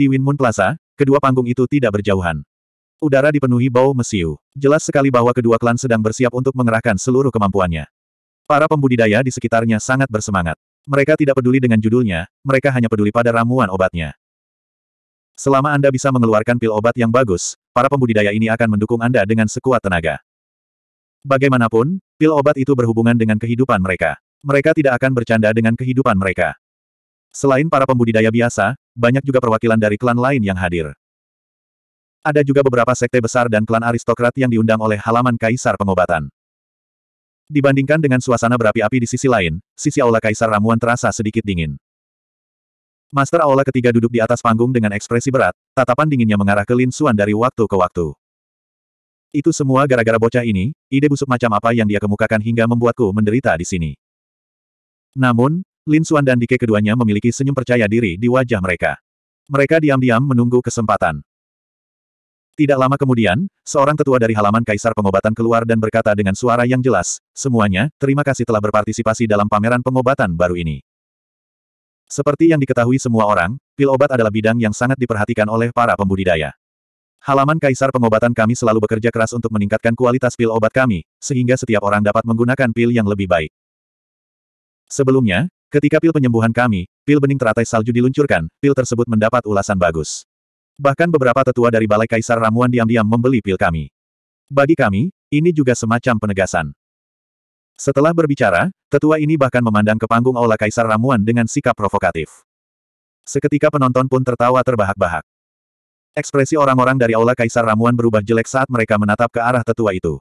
di Moon Plaza, kedua panggung itu tidak berjauhan. Udara dipenuhi bau mesiu. Jelas sekali bahwa kedua klan sedang bersiap untuk mengerahkan seluruh kemampuannya. Para pembudidaya di sekitarnya sangat bersemangat. Mereka tidak peduli dengan judulnya, mereka hanya peduli pada ramuan obatnya. Selama Anda bisa mengeluarkan pil obat yang bagus, para pembudidaya ini akan mendukung Anda dengan sekuat tenaga. Bagaimanapun, pil obat itu berhubungan dengan kehidupan mereka. Mereka tidak akan bercanda dengan kehidupan mereka. Selain para pembudidaya biasa, banyak juga perwakilan dari klan lain yang hadir. Ada juga beberapa sekte besar dan klan aristokrat yang diundang oleh halaman Kaisar Pengobatan. Dibandingkan dengan suasana berapi-api di sisi lain, sisi aula Kaisar Ramuan terasa sedikit dingin. Master Aula ketiga duduk di atas panggung dengan ekspresi berat, tatapan dinginnya mengarah ke Lin Suan dari waktu ke waktu. Itu semua gara-gara bocah ini, ide busuk macam apa yang dia kemukakan hingga membuatku menderita di sini. Namun, Lin Suan dan Dike keduanya memiliki senyum percaya diri di wajah mereka. Mereka diam-diam menunggu kesempatan. Tidak lama kemudian, seorang tetua dari halaman Kaisar Pengobatan keluar dan berkata dengan suara yang jelas, semuanya, terima kasih telah berpartisipasi dalam pameran pengobatan baru ini. Seperti yang diketahui semua orang, pil obat adalah bidang yang sangat diperhatikan oleh para pembudidaya. Halaman Kaisar Pengobatan kami selalu bekerja keras untuk meningkatkan kualitas pil obat kami, sehingga setiap orang dapat menggunakan pil yang lebih baik. Sebelumnya, Ketika pil penyembuhan kami, pil bening teratai salju diluncurkan, pil tersebut mendapat ulasan bagus. Bahkan beberapa tetua dari Balai Kaisar Ramuan diam-diam membeli pil kami. Bagi kami, ini juga semacam penegasan. Setelah berbicara, tetua ini bahkan memandang ke panggung Aula Kaisar Ramuan dengan sikap provokatif. Seketika penonton pun tertawa terbahak-bahak. Ekspresi orang-orang dari Aula Kaisar Ramuan berubah jelek saat mereka menatap ke arah tetua itu.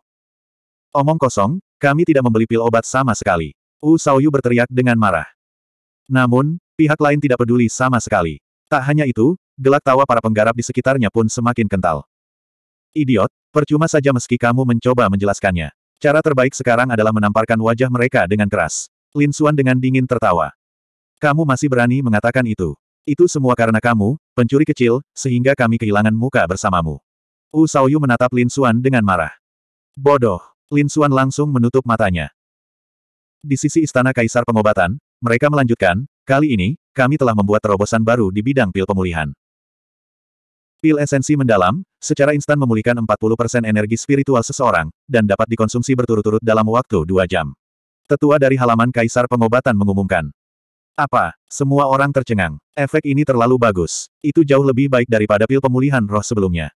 Omong kosong, kami tidak membeli pil obat sama sekali. Wu Saoyu berteriak dengan marah. Namun, pihak lain tidak peduli sama sekali. Tak hanya itu, gelak tawa para penggarap di sekitarnya pun semakin kental. Idiot, percuma saja meski kamu mencoba menjelaskannya. Cara terbaik sekarang adalah menamparkan wajah mereka dengan keras. Lin Xuan dengan dingin tertawa. Kamu masih berani mengatakan itu. Itu semua karena kamu, pencuri kecil, sehingga kami kehilangan muka bersamamu. Wu Saoyu menatap Lin Xuan dengan marah. Bodoh. Lin Xuan langsung menutup matanya. Di sisi istana kaisar pengobatan, mereka melanjutkan, kali ini, kami telah membuat terobosan baru di bidang pil pemulihan. Pil esensi mendalam, secara instan memulihkan 40% energi spiritual seseorang, dan dapat dikonsumsi berturut-turut dalam waktu 2 jam. Tetua dari halaman Kaisar Pengobatan mengumumkan. Apa? Semua orang tercengang. Efek ini terlalu bagus. Itu jauh lebih baik daripada pil pemulihan roh sebelumnya.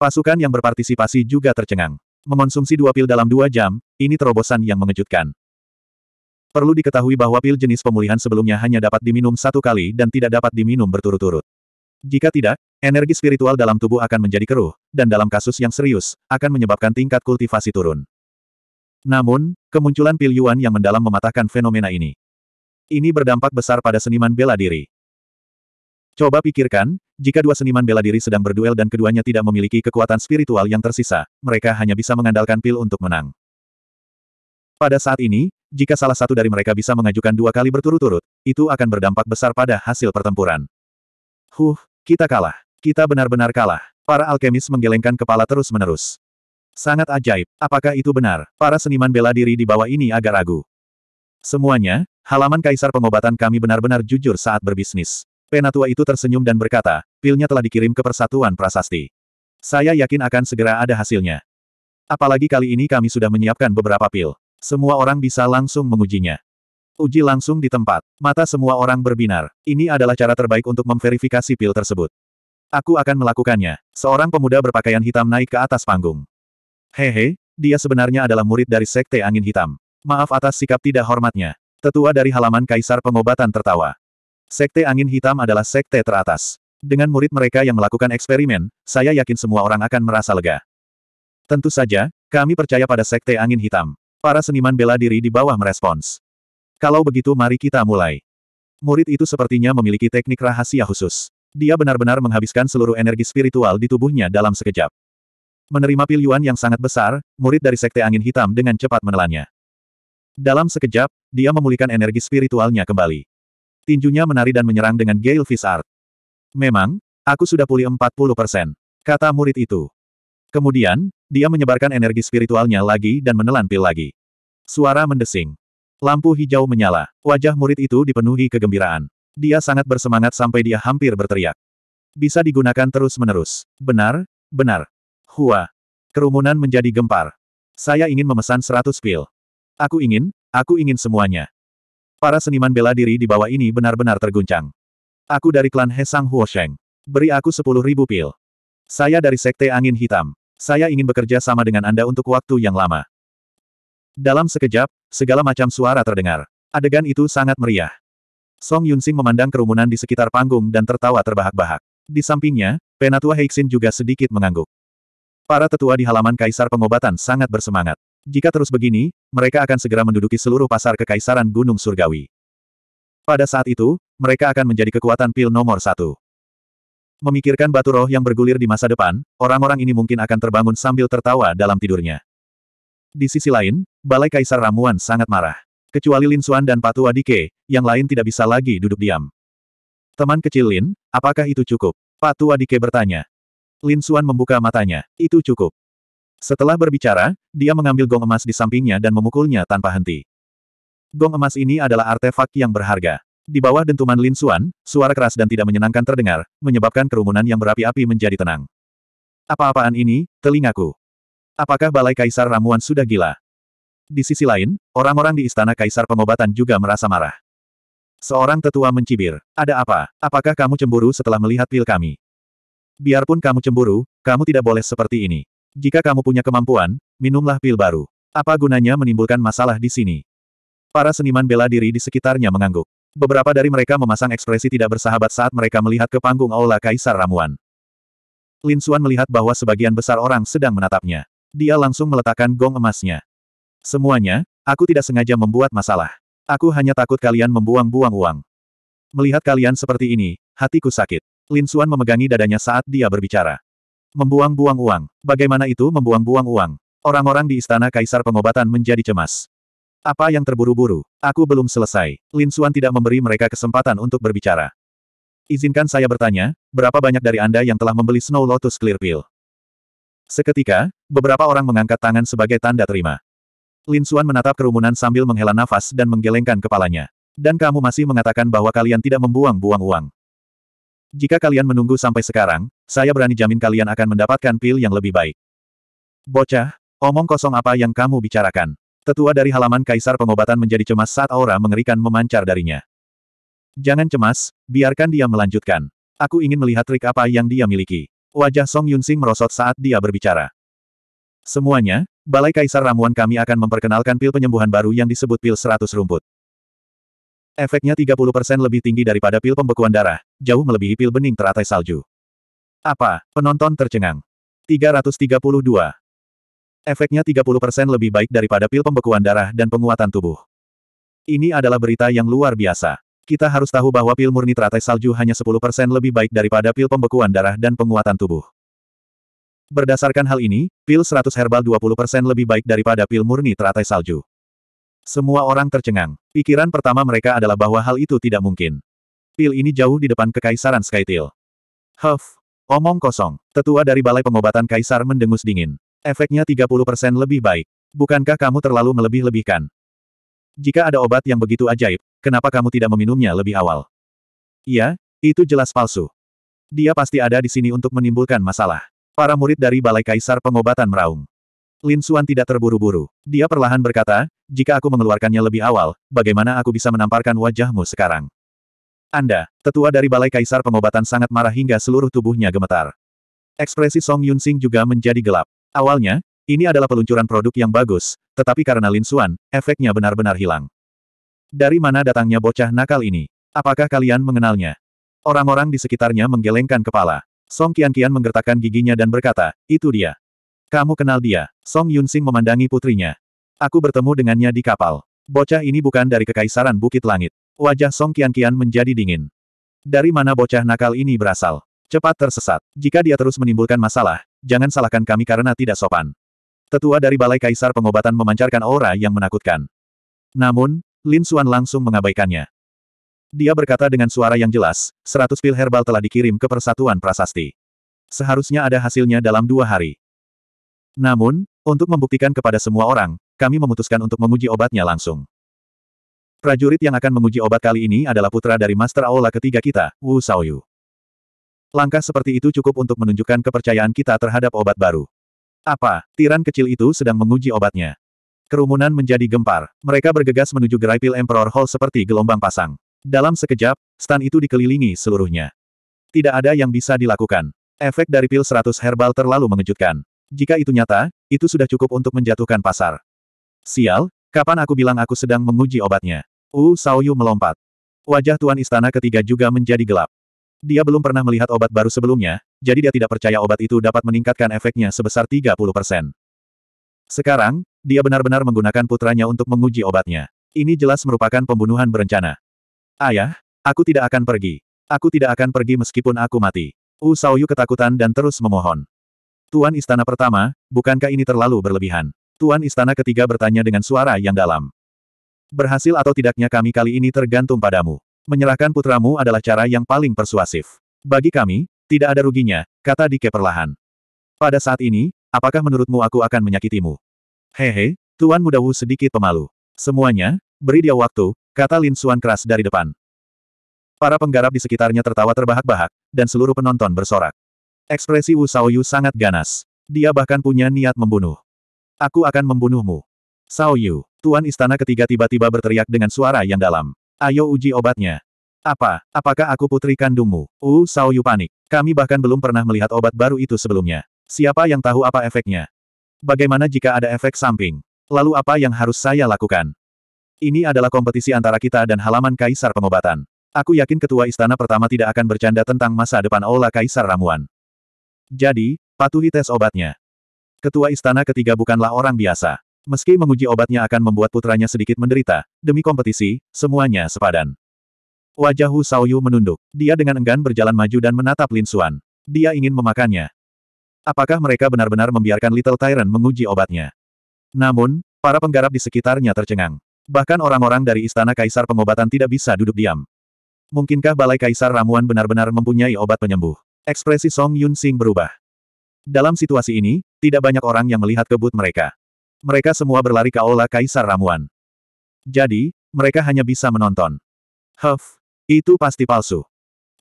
Pasukan yang berpartisipasi juga tercengang. Mengonsumsi dua pil dalam dua jam, ini terobosan yang mengejutkan. Perlu diketahui bahwa pil jenis pemulihan sebelumnya hanya dapat diminum satu kali dan tidak dapat diminum berturut-turut. Jika tidak, energi spiritual dalam tubuh akan menjadi keruh, dan dalam kasus yang serius, akan menyebabkan tingkat kultivasi turun. Namun, kemunculan pil Yuan yang mendalam mematahkan fenomena ini. Ini berdampak besar pada seniman bela diri. Coba pikirkan, jika dua seniman bela diri sedang berduel dan keduanya tidak memiliki kekuatan spiritual yang tersisa, mereka hanya bisa mengandalkan pil untuk menang. Pada saat ini, jika salah satu dari mereka bisa mengajukan dua kali berturut-turut, itu akan berdampak besar pada hasil pertempuran. Huh, kita kalah. Kita benar-benar kalah. Para alkemis menggelengkan kepala terus-menerus. Sangat ajaib. Apakah itu benar? Para seniman bela diri di bawah ini agak ragu. Semuanya, halaman kaisar pengobatan kami benar-benar jujur saat berbisnis. Penatua itu tersenyum dan berkata, pilnya telah dikirim ke Persatuan Prasasti. Saya yakin akan segera ada hasilnya. Apalagi kali ini kami sudah menyiapkan beberapa pil. Semua orang bisa langsung mengujinya. Uji langsung di tempat. Mata semua orang berbinar. Ini adalah cara terbaik untuk memverifikasi pil tersebut. Aku akan melakukannya. Seorang pemuda berpakaian hitam naik ke atas panggung. Hehe, dia sebenarnya adalah murid dari Sekte Angin Hitam. Maaf atas sikap tidak hormatnya. Tetua dari halaman Kaisar Pengobatan tertawa. Sekte Angin Hitam adalah sekte teratas. Dengan murid mereka yang melakukan eksperimen, saya yakin semua orang akan merasa lega. Tentu saja, kami percaya pada Sekte Angin Hitam. Para seniman bela diri di bawah merespons. Kalau begitu mari kita mulai. Murid itu sepertinya memiliki teknik rahasia khusus. Dia benar-benar menghabiskan seluruh energi spiritual di tubuhnya dalam sekejap. Menerima pil yuan yang sangat besar, murid dari Sekte Angin Hitam dengan cepat menelannya. Dalam sekejap, dia memulihkan energi spiritualnya kembali. Tinjunya menari dan menyerang dengan Gale Fist Art. Memang, aku sudah pulih 40 persen, kata murid itu. Kemudian, dia menyebarkan energi spiritualnya lagi dan menelan pil lagi. Suara mendesing. Lampu hijau menyala. Wajah murid itu dipenuhi kegembiraan. Dia sangat bersemangat sampai dia hampir berteriak. Bisa digunakan terus-menerus. Benar, benar. Hua. Kerumunan menjadi gempar. Saya ingin memesan seratus pil. Aku ingin, aku ingin semuanya. Para seniman bela diri di bawah ini benar-benar terguncang. Aku dari klan Hesang Huosheng. Beri aku sepuluh ribu pil. Saya dari Sekte Angin Hitam. Saya ingin bekerja sama dengan Anda untuk waktu yang lama. Dalam sekejap, segala macam suara terdengar. Adegan itu sangat meriah. Song Yunxing memandang kerumunan di sekitar panggung dan tertawa terbahak-bahak. Di sampingnya, Penatua Heixin juga sedikit mengangguk. Para tetua di halaman Kaisar Pengobatan sangat bersemangat. Jika terus begini, mereka akan segera menduduki seluruh pasar kekaisaran Gunung Surgawi. Pada saat itu, mereka akan menjadi kekuatan pil nomor satu. Memikirkan batu roh yang bergulir di masa depan, orang-orang ini mungkin akan terbangun sambil tertawa dalam tidurnya. Di sisi lain, Balai Kaisar Ramuan sangat marah. Kecuali Lin Suan dan Patua Dike, yang lain tidak bisa lagi duduk diam. Teman kecil Lin, apakah itu cukup? Patua Dike bertanya. Lin Suan membuka matanya, itu cukup. Setelah berbicara, dia mengambil gong emas di sampingnya dan memukulnya tanpa henti. Gong emas ini adalah artefak yang berharga. Di bawah dentuman Lin Suan, suara keras dan tidak menyenangkan terdengar, menyebabkan kerumunan yang berapi-api menjadi tenang. Apa-apaan ini, telingaku? Apakah Balai Kaisar Ramuan sudah gila? Di sisi lain, orang-orang di Istana Kaisar Pengobatan juga merasa marah. Seorang tetua mencibir, ada apa? Apakah kamu cemburu setelah melihat pil kami? Biarpun kamu cemburu, kamu tidak boleh seperti ini. Jika kamu punya kemampuan, minumlah pil baru. Apa gunanya menimbulkan masalah di sini? Para seniman bela diri di sekitarnya mengangguk. Beberapa dari mereka memasang ekspresi tidak bersahabat saat mereka melihat ke panggung Aula Kaisar Ramuan. Lin Xuan melihat bahwa sebagian besar orang sedang menatapnya. Dia langsung meletakkan gong emasnya. Semuanya, aku tidak sengaja membuat masalah. Aku hanya takut kalian membuang-buang uang. Melihat kalian seperti ini, hatiku sakit. Lin Xuan memegangi dadanya saat dia berbicara. Membuang-buang uang. Bagaimana itu membuang-buang uang? Orang-orang di istana kaisar pengobatan menjadi cemas. Apa yang terburu-buru? Aku belum selesai. Lin Suan tidak memberi mereka kesempatan untuk berbicara. Izinkan saya bertanya, berapa banyak dari Anda yang telah membeli Snow Lotus Clear Pill? Seketika, beberapa orang mengangkat tangan sebagai tanda terima. Lin Suan menatap kerumunan sambil menghela nafas dan menggelengkan kepalanya. Dan kamu masih mengatakan bahwa kalian tidak membuang-buang uang. Jika kalian menunggu sampai sekarang, saya berani jamin kalian akan mendapatkan pil yang lebih baik. Bocah, omong kosong apa yang kamu bicarakan? Tetua dari halaman kaisar pengobatan menjadi cemas saat aura mengerikan memancar darinya. Jangan cemas, biarkan dia melanjutkan. Aku ingin melihat trik apa yang dia miliki. Wajah Song Yunsing merosot saat dia berbicara. Semuanya, Balai Kaisar Ramuan kami akan memperkenalkan pil penyembuhan baru yang disebut pil Seratus rumput. Efeknya 30% lebih tinggi daripada pil pembekuan darah, jauh melebihi pil bening teratai salju. Apa? Penonton tercengang. 332. Efeknya 30% lebih baik daripada pil pembekuan darah dan penguatan tubuh. Ini adalah berita yang luar biasa. Kita harus tahu bahwa pil murni teratai salju hanya 10% lebih baik daripada pil pembekuan darah dan penguatan tubuh. Berdasarkan hal ini, pil 100 herbal 20% lebih baik daripada pil murni teratai salju. Semua orang tercengang. Pikiran pertama mereka adalah bahwa hal itu tidak mungkin. Pil ini jauh di depan kekaisaran Skytil. Huff. Omong kosong. Tetua dari Balai Pengobatan Kaisar mendengus dingin. Efeknya 30% lebih baik. Bukankah kamu terlalu melebih-lebihkan? Jika ada obat yang begitu ajaib, kenapa kamu tidak meminumnya lebih awal? Iya, itu jelas palsu. Dia pasti ada di sini untuk menimbulkan masalah. Para murid dari Balai Kaisar Pengobatan meraung. Lin Xuan tidak terburu-buru. Dia perlahan berkata, jika aku mengeluarkannya lebih awal, bagaimana aku bisa menamparkan wajahmu sekarang? Anda, tetua dari Balai Kaisar Pengobatan sangat marah hingga seluruh tubuhnya gemetar. Ekspresi Song Yun Sing juga menjadi gelap. Awalnya, ini adalah peluncuran produk yang bagus, tetapi karena Lin Xuan, efeknya benar-benar hilang. Dari mana datangnya bocah nakal ini? Apakah kalian mengenalnya? Orang-orang di sekitarnya menggelengkan kepala. Song Qianqian menggertakkan giginya dan berkata, itu dia. Kamu kenal dia. Song Yunxing memandangi putrinya. Aku bertemu dengannya di kapal. Bocah ini bukan dari Kekaisaran Bukit Langit. Wajah Song Qianqian menjadi dingin. Dari mana bocah nakal ini berasal? Cepat tersesat. Jika dia terus menimbulkan masalah, jangan salahkan kami karena tidak sopan. Tetua dari Balai Kaisar Pengobatan memancarkan aura yang menakutkan. Namun, Lin Xuan langsung mengabaikannya. Dia berkata dengan suara yang jelas, seratus pil herbal telah dikirim ke Persatuan Prasasti. Seharusnya ada hasilnya dalam dua hari. Namun, untuk membuktikan kepada semua orang, kami memutuskan untuk menguji obatnya langsung. Prajurit yang akan menguji obat kali ini adalah putra dari Master Aula ketiga kita, Wu Saoyu. Langkah seperti itu cukup untuk menunjukkan kepercayaan kita terhadap obat baru. Apa, tiran kecil itu sedang menguji obatnya? Kerumunan menjadi gempar. Mereka bergegas menuju gerai pil Emperor Hall seperti gelombang pasang. Dalam sekejap, stan itu dikelilingi seluruhnya. Tidak ada yang bisa dilakukan. Efek dari pil 100 herbal terlalu mengejutkan. Jika itu nyata, itu sudah cukup untuk menjatuhkan pasar. Sial, kapan aku bilang aku sedang menguji obatnya? U saoyu melompat. Wajah Tuan Istana ketiga juga menjadi gelap. Dia belum pernah melihat obat baru sebelumnya, jadi dia tidak percaya obat itu dapat meningkatkan efeknya sebesar 30 persen. Sekarang, dia benar-benar menggunakan putranya untuk menguji obatnya. Ini jelas merupakan pembunuhan berencana. Ayah, aku tidak akan pergi. Aku tidak akan pergi meskipun aku mati. Wu Saoyu ketakutan dan terus memohon. Tuan Istana Pertama, bukankah ini terlalu berlebihan? Tuan Istana Ketiga bertanya dengan suara yang dalam. Berhasil atau tidaknya kami kali ini tergantung padamu. Menyerahkan putramu adalah cara yang paling persuasif. Bagi kami, tidak ada ruginya, kata Dike perlahan. Pada saat ini, apakah menurutmu aku akan menyakitimu? Hehe, Tuan Mudawu sedikit pemalu. Semuanya, beri dia waktu, kata Lin Suan keras dari depan. Para penggarap di sekitarnya tertawa terbahak-bahak, dan seluruh penonton bersorak. Ekspresi Wu Saoyu sangat ganas. Dia bahkan punya niat membunuh. Aku akan membunuhmu. Saoyu, Tuan Istana ketiga tiba-tiba berteriak dengan suara yang dalam. Ayo uji obatnya. Apa? Apakah aku putri kandungmu? U uh, saoyu panik. Kami bahkan belum pernah melihat obat baru itu sebelumnya. Siapa yang tahu apa efeknya? Bagaimana jika ada efek samping? Lalu apa yang harus saya lakukan? Ini adalah kompetisi antara kita dan halaman Kaisar Pengobatan. Aku yakin ketua istana pertama tidak akan bercanda tentang masa depan Ola Kaisar Ramuan. Jadi, patuhi tes obatnya. Ketua istana ketiga bukanlah orang biasa. Meski menguji obatnya akan membuat putranya sedikit menderita, demi kompetisi, semuanya sepadan. Wajah Hu Yu menunduk. Dia dengan enggan berjalan maju dan menatap Lin Xuan. Dia ingin memakannya. Apakah mereka benar-benar membiarkan Little Tyrant menguji obatnya? Namun, para penggarap di sekitarnya tercengang. Bahkan orang-orang dari Istana Kaisar Pengobatan tidak bisa duduk diam. Mungkinkah Balai Kaisar Ramuan benar-benar mempunyai obat penyembuh? Ekspresi Song Yun Sing berubah. Dalam situasi ini, tidak banyak orang yang melihat kebut mereka. Mereka semua berlari ke aula Kaisar Ramuan. Jadi, mereka hanya bisa menonton. Huff, itu pasti palsu.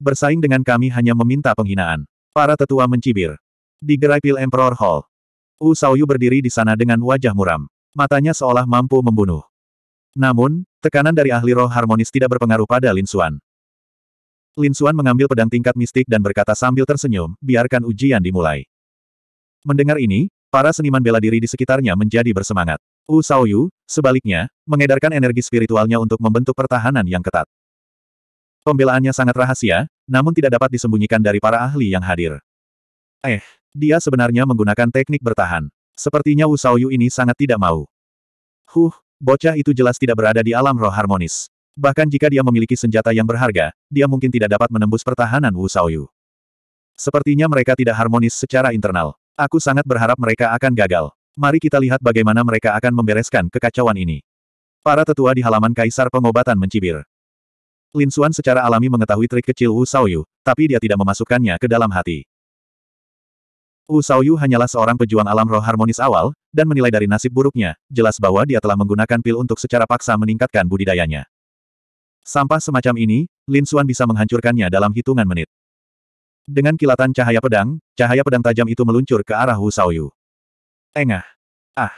Bersaing dengan kami hanya meminta penghinaan. Para tetua mencibir. Di gerai pil Emperor Hall. U Saoyu berdiri di sana dengan wajah muram. Matanya seolah mampu membunuh. Namun, tekanan dari ahli roh harmonis tidak berpengaruh pada Lin Xuan. Lin Xuan mengambil pedang tingkat mistik dan berkata sambil tersenyum, biarkan ujian dimulai. Mendengar ini, Para seniman bela diri di sekitarnya menjadi bersemangat. Wu Saoyu, sebaliknya, mengedarkan energi spiritualnya untuk membentuk pertahanan yang ketat. Pembelaannya sangat rahasia, namun tidak dapat disembunyikan dari para ahli yang hadir. Eh, dia sebenarnya menggunakan teknik bertahan. Sepertinya Wu Saoyu ini sangat tidak mau. Huh, bocah itu jelas tidak berada di alam roh harmonis. Bahkan jika dia memiliki senjata yang berharga, dia mungkin tidak dapat menembus pertahanan Wu Saoyu. Sepertinya mereka tidak harmonis secara internal. Aku sangat berharap mereka akan gagal. Mari kita lihat bagaimana mereka akan membereskan kekacauan ini. Para tetua di halaman Kaisar Pengobatan mencibir. Lin Xuan secara alami mengetahui trik kecil Wu Saoyu, tapi dia tidak memasukkannya ke dalam hati. Wu Saoyu hanyalah seorang pejuang alam roh harmonis awal, dan menilai dari nasib buruknya, jelas bahwa dia telah menggunakan pil untuk secara paksa meningkatkan budidayanya. Sampah semacam ini, Lin Xuan bisa menghancurkannya dalam hitungan menit. Dengan kilatan cahaya pedang, cahaya pedang tajam itu meluncur ke arah Hu Saoyu. Engah. Ah.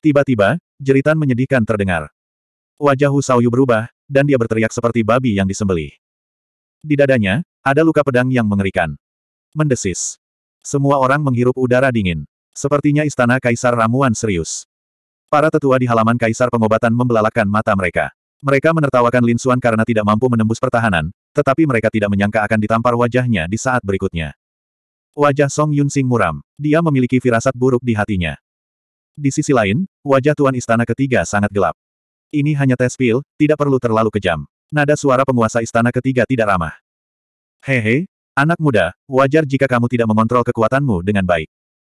Tiba-tiba, jeritan menyedihkan terdengar. Wajah Hu Saoyu berubah, dan dia berteriak seperti babi yang disembelih. Di dadanya, ada luka pedang yang mengerikan. Mendesis. Semua orang menghirup udara dingin. Sepertinya istana kaisar ramuan serius. Para tetua di halaman kaisar pengobatan membelalakan mata mereka. Mereka menertawakan Lin Xuan karena tidak mampu menembus pertahanan, tetapi mereka tidak menyangka akan ditampar wajahnya di saat berikutnya. Wajah Song Yun Sing muram. Dia memiliki firasat buruk di hatinya. Di sisi lain, wajah Tuan Istana Ketiga sangat gelap. Ini hanya tes pil, tidak perlu terlalu kejam. Nada suara penguasa Istana Ketiga tidak ramah. Hehe, anak muda, wajar jika kamu tidak mengontrol kekuatanmu dengan baik.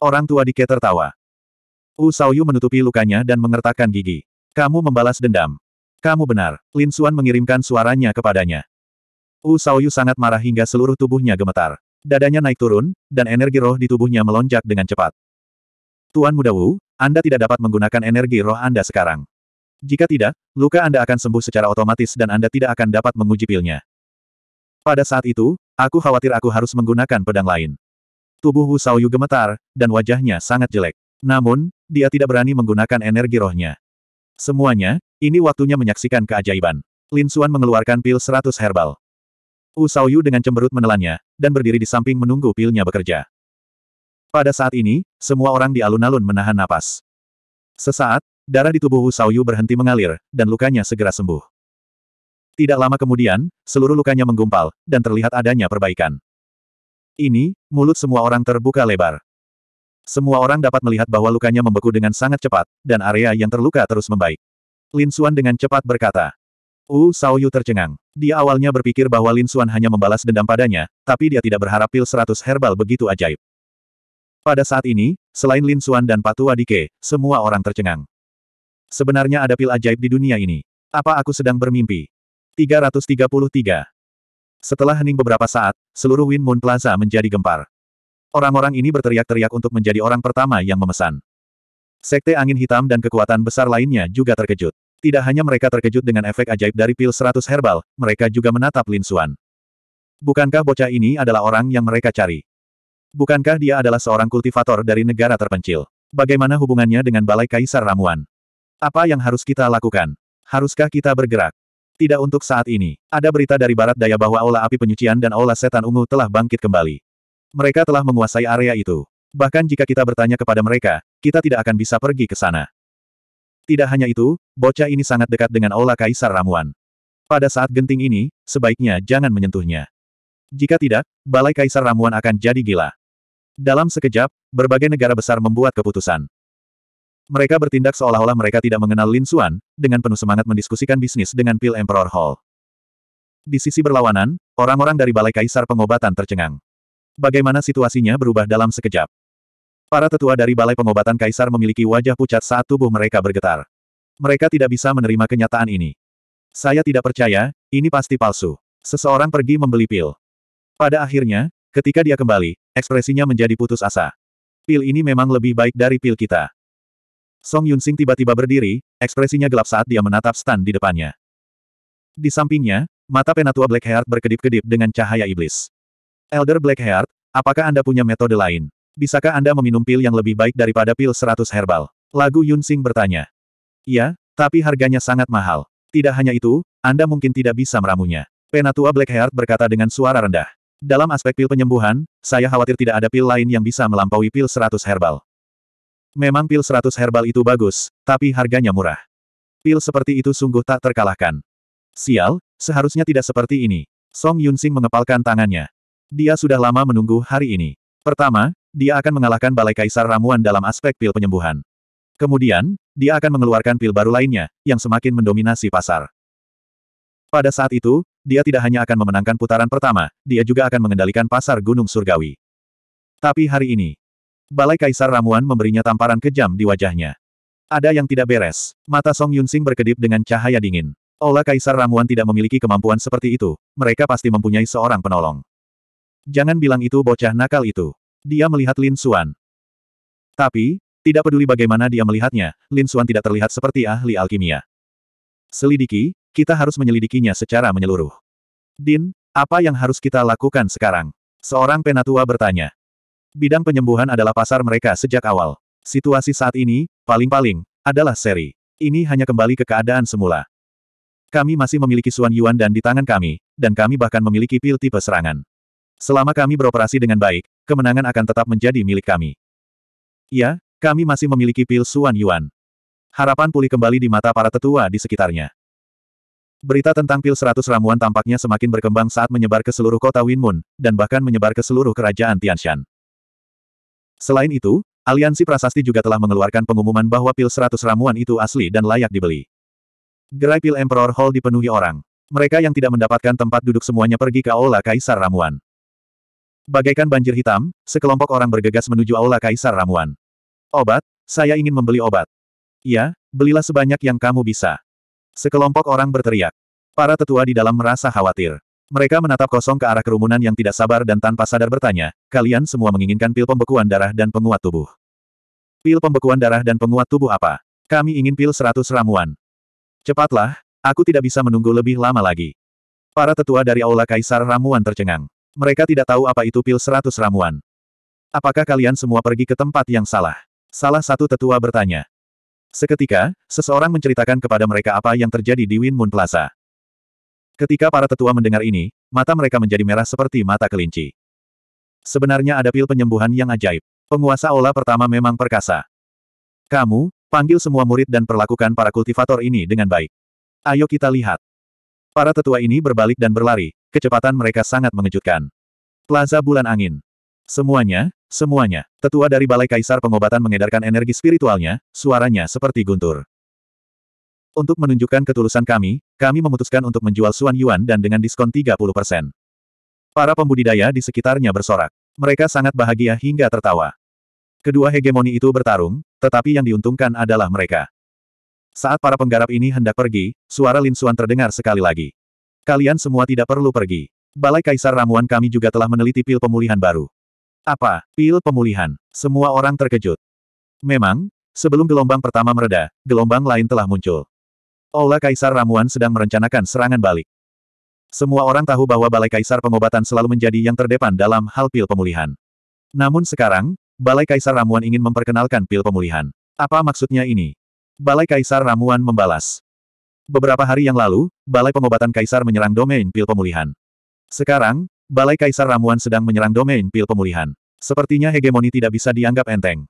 Orang tua Dike tertawa. Wu Saoyu menutupi lukanya dan mengertakkan gigi. Kamu membalas dendam. Kamu benar, Lin Suan mengirimkan suaranya kepadanya. U Saoyu sangat marah hingga seluruh tubuhnya gemetar. Dadanya naik turun, dan energi roh di tubuhnya melonjak dengan cepat. Tuan Muda Wu, Anda tidak dapat menggunakan energi roh Anda sekarang. Jika tidak, luka Anda akan sembuh secara otomatis dan Anda tidak akan dapat menguji pilnya. Pada saat itu, aku khawatir aku harus menggunakan pedang lain. Tubuh Wu Saoyu gemetar, dan wajahnya sangat jelek. Namun, dia tidak berani menggunakan energi rohnya. Semuanya, ini waktunya menyaksikan keajaiban. Lin Xuan mengeluarkan pil seratus herbal. Wu Saoyu dengan cemberut menelannya, dan berdiri di samping menunggu pilnya bekerja. Pada saat ini, semua orang di alun-alun menahan napas. Sesaat, darah di tubuh Wu Saoyu berhenti mengalir, dan lukanya segera sembuh. Tidak lama kemudian, seluruh lukanya menggumpal, dan terlihat adanya perbaikan. Ini, mulut semua orang terbuka lebar. Semua orang dapat melihat bahwa lukanya membeku dengan sangat cepat, dan area yang terluka terus membaik. Lin Xuan dengan cepat berkata. Wu Saoyu tercengang. Dia awalnya berpikir bahwa Lin Xuan hanya membalas dendam padanya, tapi dia tidak berharap pil seratus herbal begitu ajaib. Pada saat ini, selain Lin Xuan dan Patua Dike, semua orang tercengang. Sebenarnya ada pil ajaib di dunia ini. Apa aku sedang bermimpi? 333. Setelah hening beberapa saat, seluruh Win Moon Plaza menjadi gempar. Orang-orang ini berteriak-teriak untuk menjadi orang pertama yang memesan. Sekte angin hitam dan kekuatan besar lainnya juga terkejut. Tidak hanya mereka terkejut dengan efek ajaib dari pil 100 herbal, mereka juga menatap Lin Xuan. Bukankah bocah ini adalah orang yang mereka cari? Bukankah dia adalah seorang kultivator dari negara terpencil? Bagaimana hubungannya dengan Balai Kaisar Ramuan? Apa yang harus kita lakukan? Haruskah kita bergerak? Tidak untuk saat ini. Ada berita dari barat daya bahwa Aula Api Penyucian dan Aula Setan Ungu telah bangkit kembali. Mereka telah menguasai area itu. Bahkan jika kita bertanya kepada mereka, kita tidak akan bisa pergi ke sana. Tidak hanya itu, bocah ini sangat dekat dengan Aula Kaisar Ramuan. Pada saat genting ini, sebaiknya jangan menyentuhnya. Jika tidak, Balai Kaisar Ramuan akan jadi gila. Dalam sekejap, berbagai negara besar membuat keputusan. Mereka bertindak seolah-olah mereka tidak mengenal Lin Xuan, dengan penuh semangat mendiskusikan bisnis dengan pil Emperor Hall. Di sisi berlawanan, orang-orang dari Balai Kaisar Pengobatan tercengang. Bagaimana situasinya berubah dalam sekejap? Para tetua dari Balai Pengobatan Kaisar memiliki wajah pucat saat tubuh mereka bergetar. Mereka tidak bisa menerima kenyataan ini. Saya tidak percaya, ini pasti palsu. Seseorang pergi membeli pil. Pada akhirnya, ketika dia kembali, ekspresinya menjadi putus asa. Pil ini memang lebih baik dari pil kita. Song Yunxing tiba-tiba berdiri, ekspresinya gelap saat dia menatap stand di depannya. Di sampingnya, mata penatua Blackheart berkedip-kedip dengan cahaya iblis. Elder Blackheart, apakah Anda punya metode lain? Bisakah Anda meminum pil yang lebih baik daripada pil 100 herbal? Lagu Yun Sing bertanya. Ya, tapi harganya sangat mahal. Tidak hanya itu, Anda mungkin tidak bisa meramunya. Penatua Blackheart berkata dengan suara rendah. Dalam aspek pil penyembuhan, saya khawatir tidak ada pil lain yang bisa melampaui pil 100 herbal. Memang pil 100 herbal itu bagus, tapi harganya murah. Pil seperti itu sungguh tak terkalahkan. Sial, seharusnya tidak seperti ini. Song Yunxing mengepalkan tangannya. Dia sudah lama menunggu hari ini. Pertama, dia akan mengalahkan Balai Kaisar Ramuan dalam aspek pil penyembuhan. Kemudian, dia akan mengeluarkan pil baru lainnya, yang semakin mendominasi pasar. Pada saat itu, dia tidak hanya akan memenangkan putaran pertama, dia juga akan mengendalikan pasar Gunung Surgawi. Tapi hari ini, Balai Kaisar Ramuan memberinya tamparan kejam di wajahnya. Ada yang tidak beres. Mata Song Yunsing berkedip dengan cahaya dingin. Ola Kaisar Ramuan tidak memiliki kemampuan seperti itu, mereka pasti mempunyai seorang penolong. Jangan bilang itu bocah nakal itu. Dia melihat Lin Xuan. Tapi, tidak peduli bagaimana dia melihatnya, Lin Xuan tidak terlihat seperti ahli alkimia. Selidiki, kita harus menyelidikinya secara menyeluruh. Din, apa yang harus kita lakukan sekarang? Seorang penatua bertanya. Bidang penyembuhan adalah pasar mereka sejak awal. Situasi saat ini, paling-paling, adalah seri. Ini hanya kembali ke keadaan semula. Kami masih memiliki Suan Yuan dan di tangan kami, dan kami bahkan memiliki pil tipe serangan. Selama kami beroperasi dengan baik, kemenangan akan tetap menjadi milik kami. Ya, kami masih memiliki pil Suan Yuan. Harapan pulih kembali di mata para tetua di sekitarnya. Berita tentang pil seratus ramuan tampaknya semakin berkembang saat menyebar ke seluruh kota Winmun, dan bahkan menyebar ke seluruh kerajaan Tianshan. Selain itu, Aliansi Prasasti juga telah mengeluarkan pengumuman bahwa pil seratus ramuan itu asli dan layak dibeli. Gerai pil Emperor Hall dipenuhi orang. Mereka yang tidak mendapatkan tempat duduk semuanya pergi ke Aula Kaisar Ramuan. Bagaikan banjir hitam, sekelompok orang bergegas menuju Aula Kaisar Ramuan. Obat? Saya ingin membeli obat. Ya, belilah sebanyak yang kamu bisa. Sekelompok orang berteriak. Para tetua di dalam merasa khawatir. Mereka menatap kosong ke arah kerumunan yang tidak sabar dan tanpa sadar bertanya, kalian semua menginginkan pil pembekuan darah dan penguat tubuh. Pil pembekuan darah dan penguat tubuh apa? Kami ingin pil seratus ramuan. Cepatlah, aku tidak bisa menunggu lebih lama lagi. Para tetua dari Aula Kaisar Ramuan tercengang. Mereka tidak tahu apa itu pil seratus ramuan. Apakah kalian semua pergi ke tempat yang salah? Salah satu tetua bertanya. Seketika, seseorang menceritakan kepada mereka apa yang terjadi di Win Moon Plaza. Ketika para tetua mendengar ini, mata mereka menjadi merah seperti mata kelinci. Sebenarnya ada pil penyembuhan yang ajaib. Penguasa Ola pertama memang perkasa. Kamu, panggil semua murid dan perlakukan para kultivator ini dengan baik. Ayo kita lihat. Para tetua ini berbalik dan berlari, Kecepatan mereka sangat mengejutkan. Plaza Bulan Angin. Semuanya, semuanya. Tetua dari Balai Kaisar Pengobatan mengedarkan energi spiritualnya, suaranya seperti guntur. Untuk menunjukkan ketulusan kami, kami memutuskan untuk menjual Suan Yuan dan dengan diskon 30%. Para pembudidaya di sekitarnya bersorak. Mereka sangat bahagia hingga tertawa. Kedua hegemoni itu bertarung, tetapi yang diuntungkan adalah mereka. Saat para penggarap ini hendak pergi, suara Lin Suan terdengar sekali lagi. Kalian semua tidak perlu pergi. Balai Kaisar Ramuan kami juga telah meneliti pil pemulihan baru. Apa? Pil pemulihan. Semua orang terkejut. Memang, sebelum gelombang pertama mereda, gelombang lain telah muncul. Aula Kaisar Ramuan sedang merencanakan serangan balik. Semua orang tahu bahwa Balai Kaisar Pengobatan selalu menjadi yang terdepan dalam hal pil pemulihan. Namun sekarang, Balai Kaisar Ramuan ingin memperkenalkan pil pemulihan. Apa maksudnya ini? Balai Kaisar Ramuan membalas. Beberapa hari yang lalu, Balai Pengobatan Kaisar menyerang domain pil pemulihan. Sekarang, Balai Kaisar Ramuan sedang menyerang domain pil pemulihan. Sepertinya hegemoni tidak bisa dianggap enteng.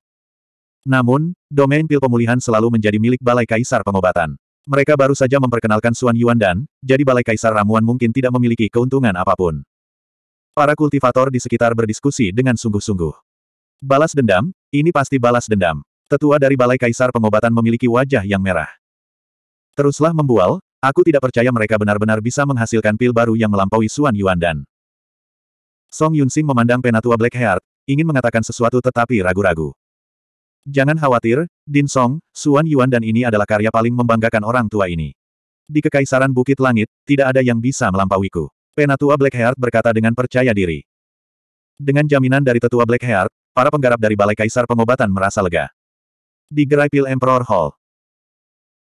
Namun, domain pil pemulihan selalu menjadi milik Balai Kaisar Pengobatan. Mereka baru saja memperkenalkan Suan Yuan dan, jadi Balai Kaisar Ramuan mungkin tidak memiliki keuntungan apapun. Para kultivator di sekitar berdiskusi dengan sungguh-sungguh. Balas dendam, ini pasti balas dendam. Tetua dari Balai Kaisar Pengobatan memiliki wajah yang merah. Teruslah membual, aku tidak percaya mereka benar-benar bisa menghasilkan pil baru yang melampaui Suan Yuan dan. Song Yunxing. memandang penatua Black Blackheart, ingin mengatakan sesuatu tetapi ragu-ragu. Jangan khawatir, Din Song, Suan Yuan dan ini adalah karya paling membanggakan orang tua ini. Di Kekaisaran Bukit Langit, tidak ada yang bisa melampauiku. Penatua Black Blackheart berkata dengan percaya diri. Dengan jaminan dari tetua Black Blackheart, para penggarap dari Balai Kaisar Pengobatan merasa lega. Di Gerai Pil Emperor Hall,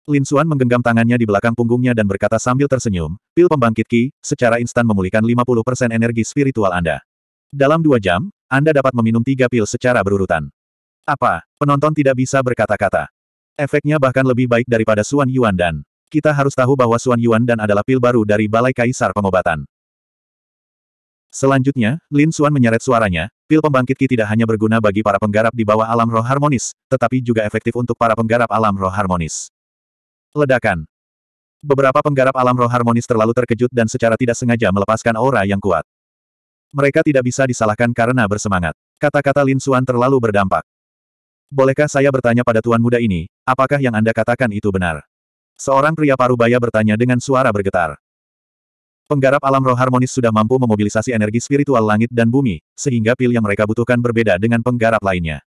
Lin Xuan menggenggam tangannya di belakang punggungnya dan berkata sambil tersenyum, pil pembangkit Ki, secara instan memulihkan 50% energi spiritual Anda. Dalam dua jam, Anda dapat meminum tiga pil secara berurutan. Apa, penonton tidak bisa berkata-kata. Efeknya bahkan lebih baik daripada Suan Yuan dan. Kita harus tahu bahwa Suan Yuan dan adalah pil baru dari Balai Kaisar Pengobatan. Selanjutnya, Lin Xuan menyeret suaranya, pil pembangkit Ki tidak hanya berguna bagi para penggarap di bawah alam roh harmonis, tetapi juga efektif untuk para penggarap alam roh harmonis. Ledakan. Beberapa penggarap alam roh harmonis terlalu terkejut dan secara tidak sengaja melepaskan aura yang kuat. Mereka tidak bisa disalahkan karena bersemangat. Kata-kata Lin Suan terlalu berdampak. Bolehkah saya bertanya pada tuan muda ini, apakah yang Anda katakan itu benar? Seorang pria parubaya bertanya dengan suara bergetar. Penggarap alam roh harmonis sudah mampu memobilisasi energi spiritual langit dan bumi, sehingga pil yang mereka butuhkan berbeda dengan penggarap lainnya.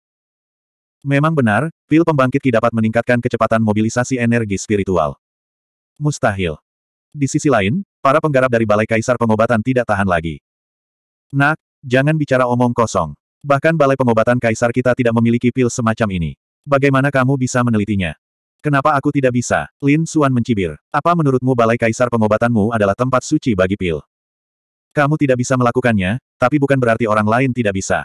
Memang benar, pil pembangkit Ki dapat meningkatkan kecepatan mobilisasi energi spiritual. Mustahil. Di sisi lain, para penggarap dari Balai Kaisar Pengobatan tidak tahan lagi. Nak, jangan bicara omong kosong. Bahkan Balai Pengobatan Kaisar kita tidak memiliki pil semacam ini. Bagaimana kamu bisa menelitinya? Kenapa aku tidak bisa? Lin Suan mencibir. Apa menurutmu Balai Kaisar Pengobatanmu adalah tempat suci bagi pil? Kamu tidak bisa melakukannya, tapi bukan berarti orang lain tidak bisa.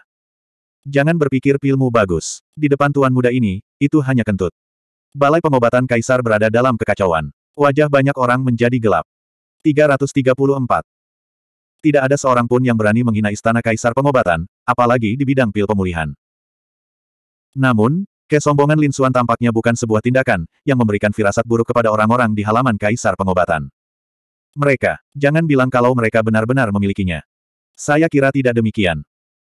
Jangan berpikir pilmu bagus. Di depan tuan muda ini, itu hanya kentut. Balai pengobatan kaisar berada dalam kekacauan. Wajah banyak orang menjadi gelap. 334. Tidak ada seorang pun yang berani menghina istana kaisar pengobatan, apalagi di bidang pil pemulihan. Namun, kesombongan Linsuan tampaknya bukan sebuah tindakan, yang memberikan firasat buruk kepada orang-orang di halaman kaisar pengobatan. Mereka, jangan bilang kalau mereka benar-benar memilikinya. Saya kira tidak demikian.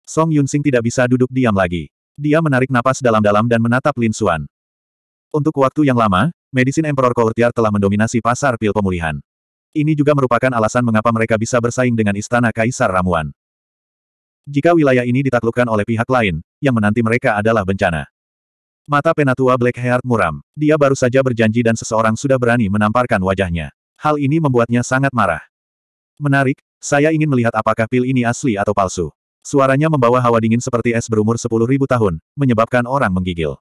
Song Yunxing tidak bisa duduk diam lagi. Dia menarik napas dalam-dalam dan menatap Lin Xuan. Untuk waktu yang lama, Medisin Emperor Courtier telah mendominasi pasar pil pemulihan. Ini juga merupakan alasan mengapa mereka bisa bersaing dengan Istana Kaisar Ramuan. Jika wilayah ini ditaklukkan oleh pihak lain, yang menanti mereka adalah bencana. Mata penatua Black Blackheart muram. Dia baru saja berjanji dan seseorang sudah berani menamparkan wajahnya. Hal ini membuatnya sangat marah. Menarik, saya ingin melihat apakah pil ini asli atau palsu. Suaranya membawa hawa dingin seperti es berumur sepuluh ribu tahun, menyebabkan orang menggigil.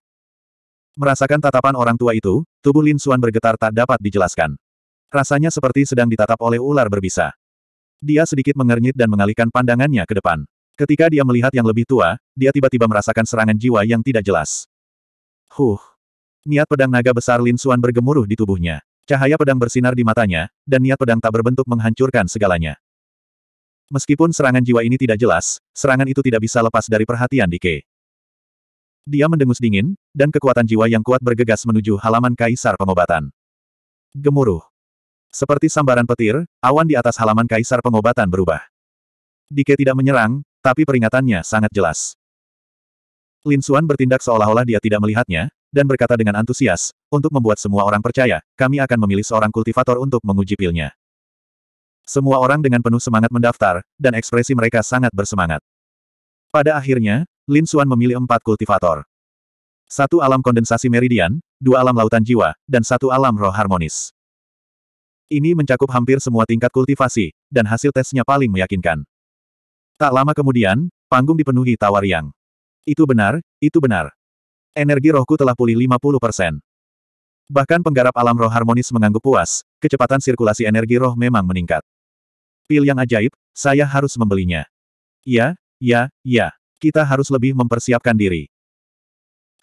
Merasakan tatapan orang tua itu, tubuh Lin Xuan bergetar tak dapat dijelaskan. Rasanya seperti sedang ditatap oleh ular berbisa. Dia sedikit mengernyit dan mengalihkan pandangannya ke depan. Ketika dia melihat yang lebih tua, dia tiba-tiba merasakan serangan jiwa yang tidak jelas. Huh. Niat pedang naga besar Lin Xuan bergemuruh di tubuhnya. Cahaya pedang bersinar di matanya, dan niat pedang tak berbentuk menghancurkan segalanya. Meskipun serangan jiwa ini tidak jelas, serangan itu tidak bisa lepas dari perhatian Dike. Dia mendengus dingin, dan kekuatan jiwa yang kuat bergegas menuju halaman Kaisar Pengobatan. Gemuruh. Seperti sambaran petir, awan di atas halaman Kaisar Pengobatan berubah. Dike tidak menyerang, tapi peringatannya sangat jelas. Lin Xuan bertindak seolah-olah dia tidak melihatnya, dan berkata dengan antusias, untuk membuat semua orang percaya, kami akan memilih seorang kultivator untuk menguji pilnya. Semua orang dengan penuh semangat mendaftar, dan ekspresi mereka sangat bersemangat. Pada akhirnya, Lin Xuan memilih empat kultivator. Satu alam kondensasi meridian, dua alam lautan jiwa, dan satu alam roh harmonis. Ini mencakup hampir semua tingkat kultivasi, dan hasil tesnya paling meyakinkan. Tak lama kemudian, panggung dipenuhi tawar yang. Itu benar, itu benar. Energi rohku telah pulih 50 persen. Bahkan penggarap alam roh harmonis mengangguk puas, kecepatan sirkulasi energi roh memang meningkat. Pil yang ajaib, saya harus membelinya. Ya, ya, ya. Kita harus lebih mempersiapkan diri.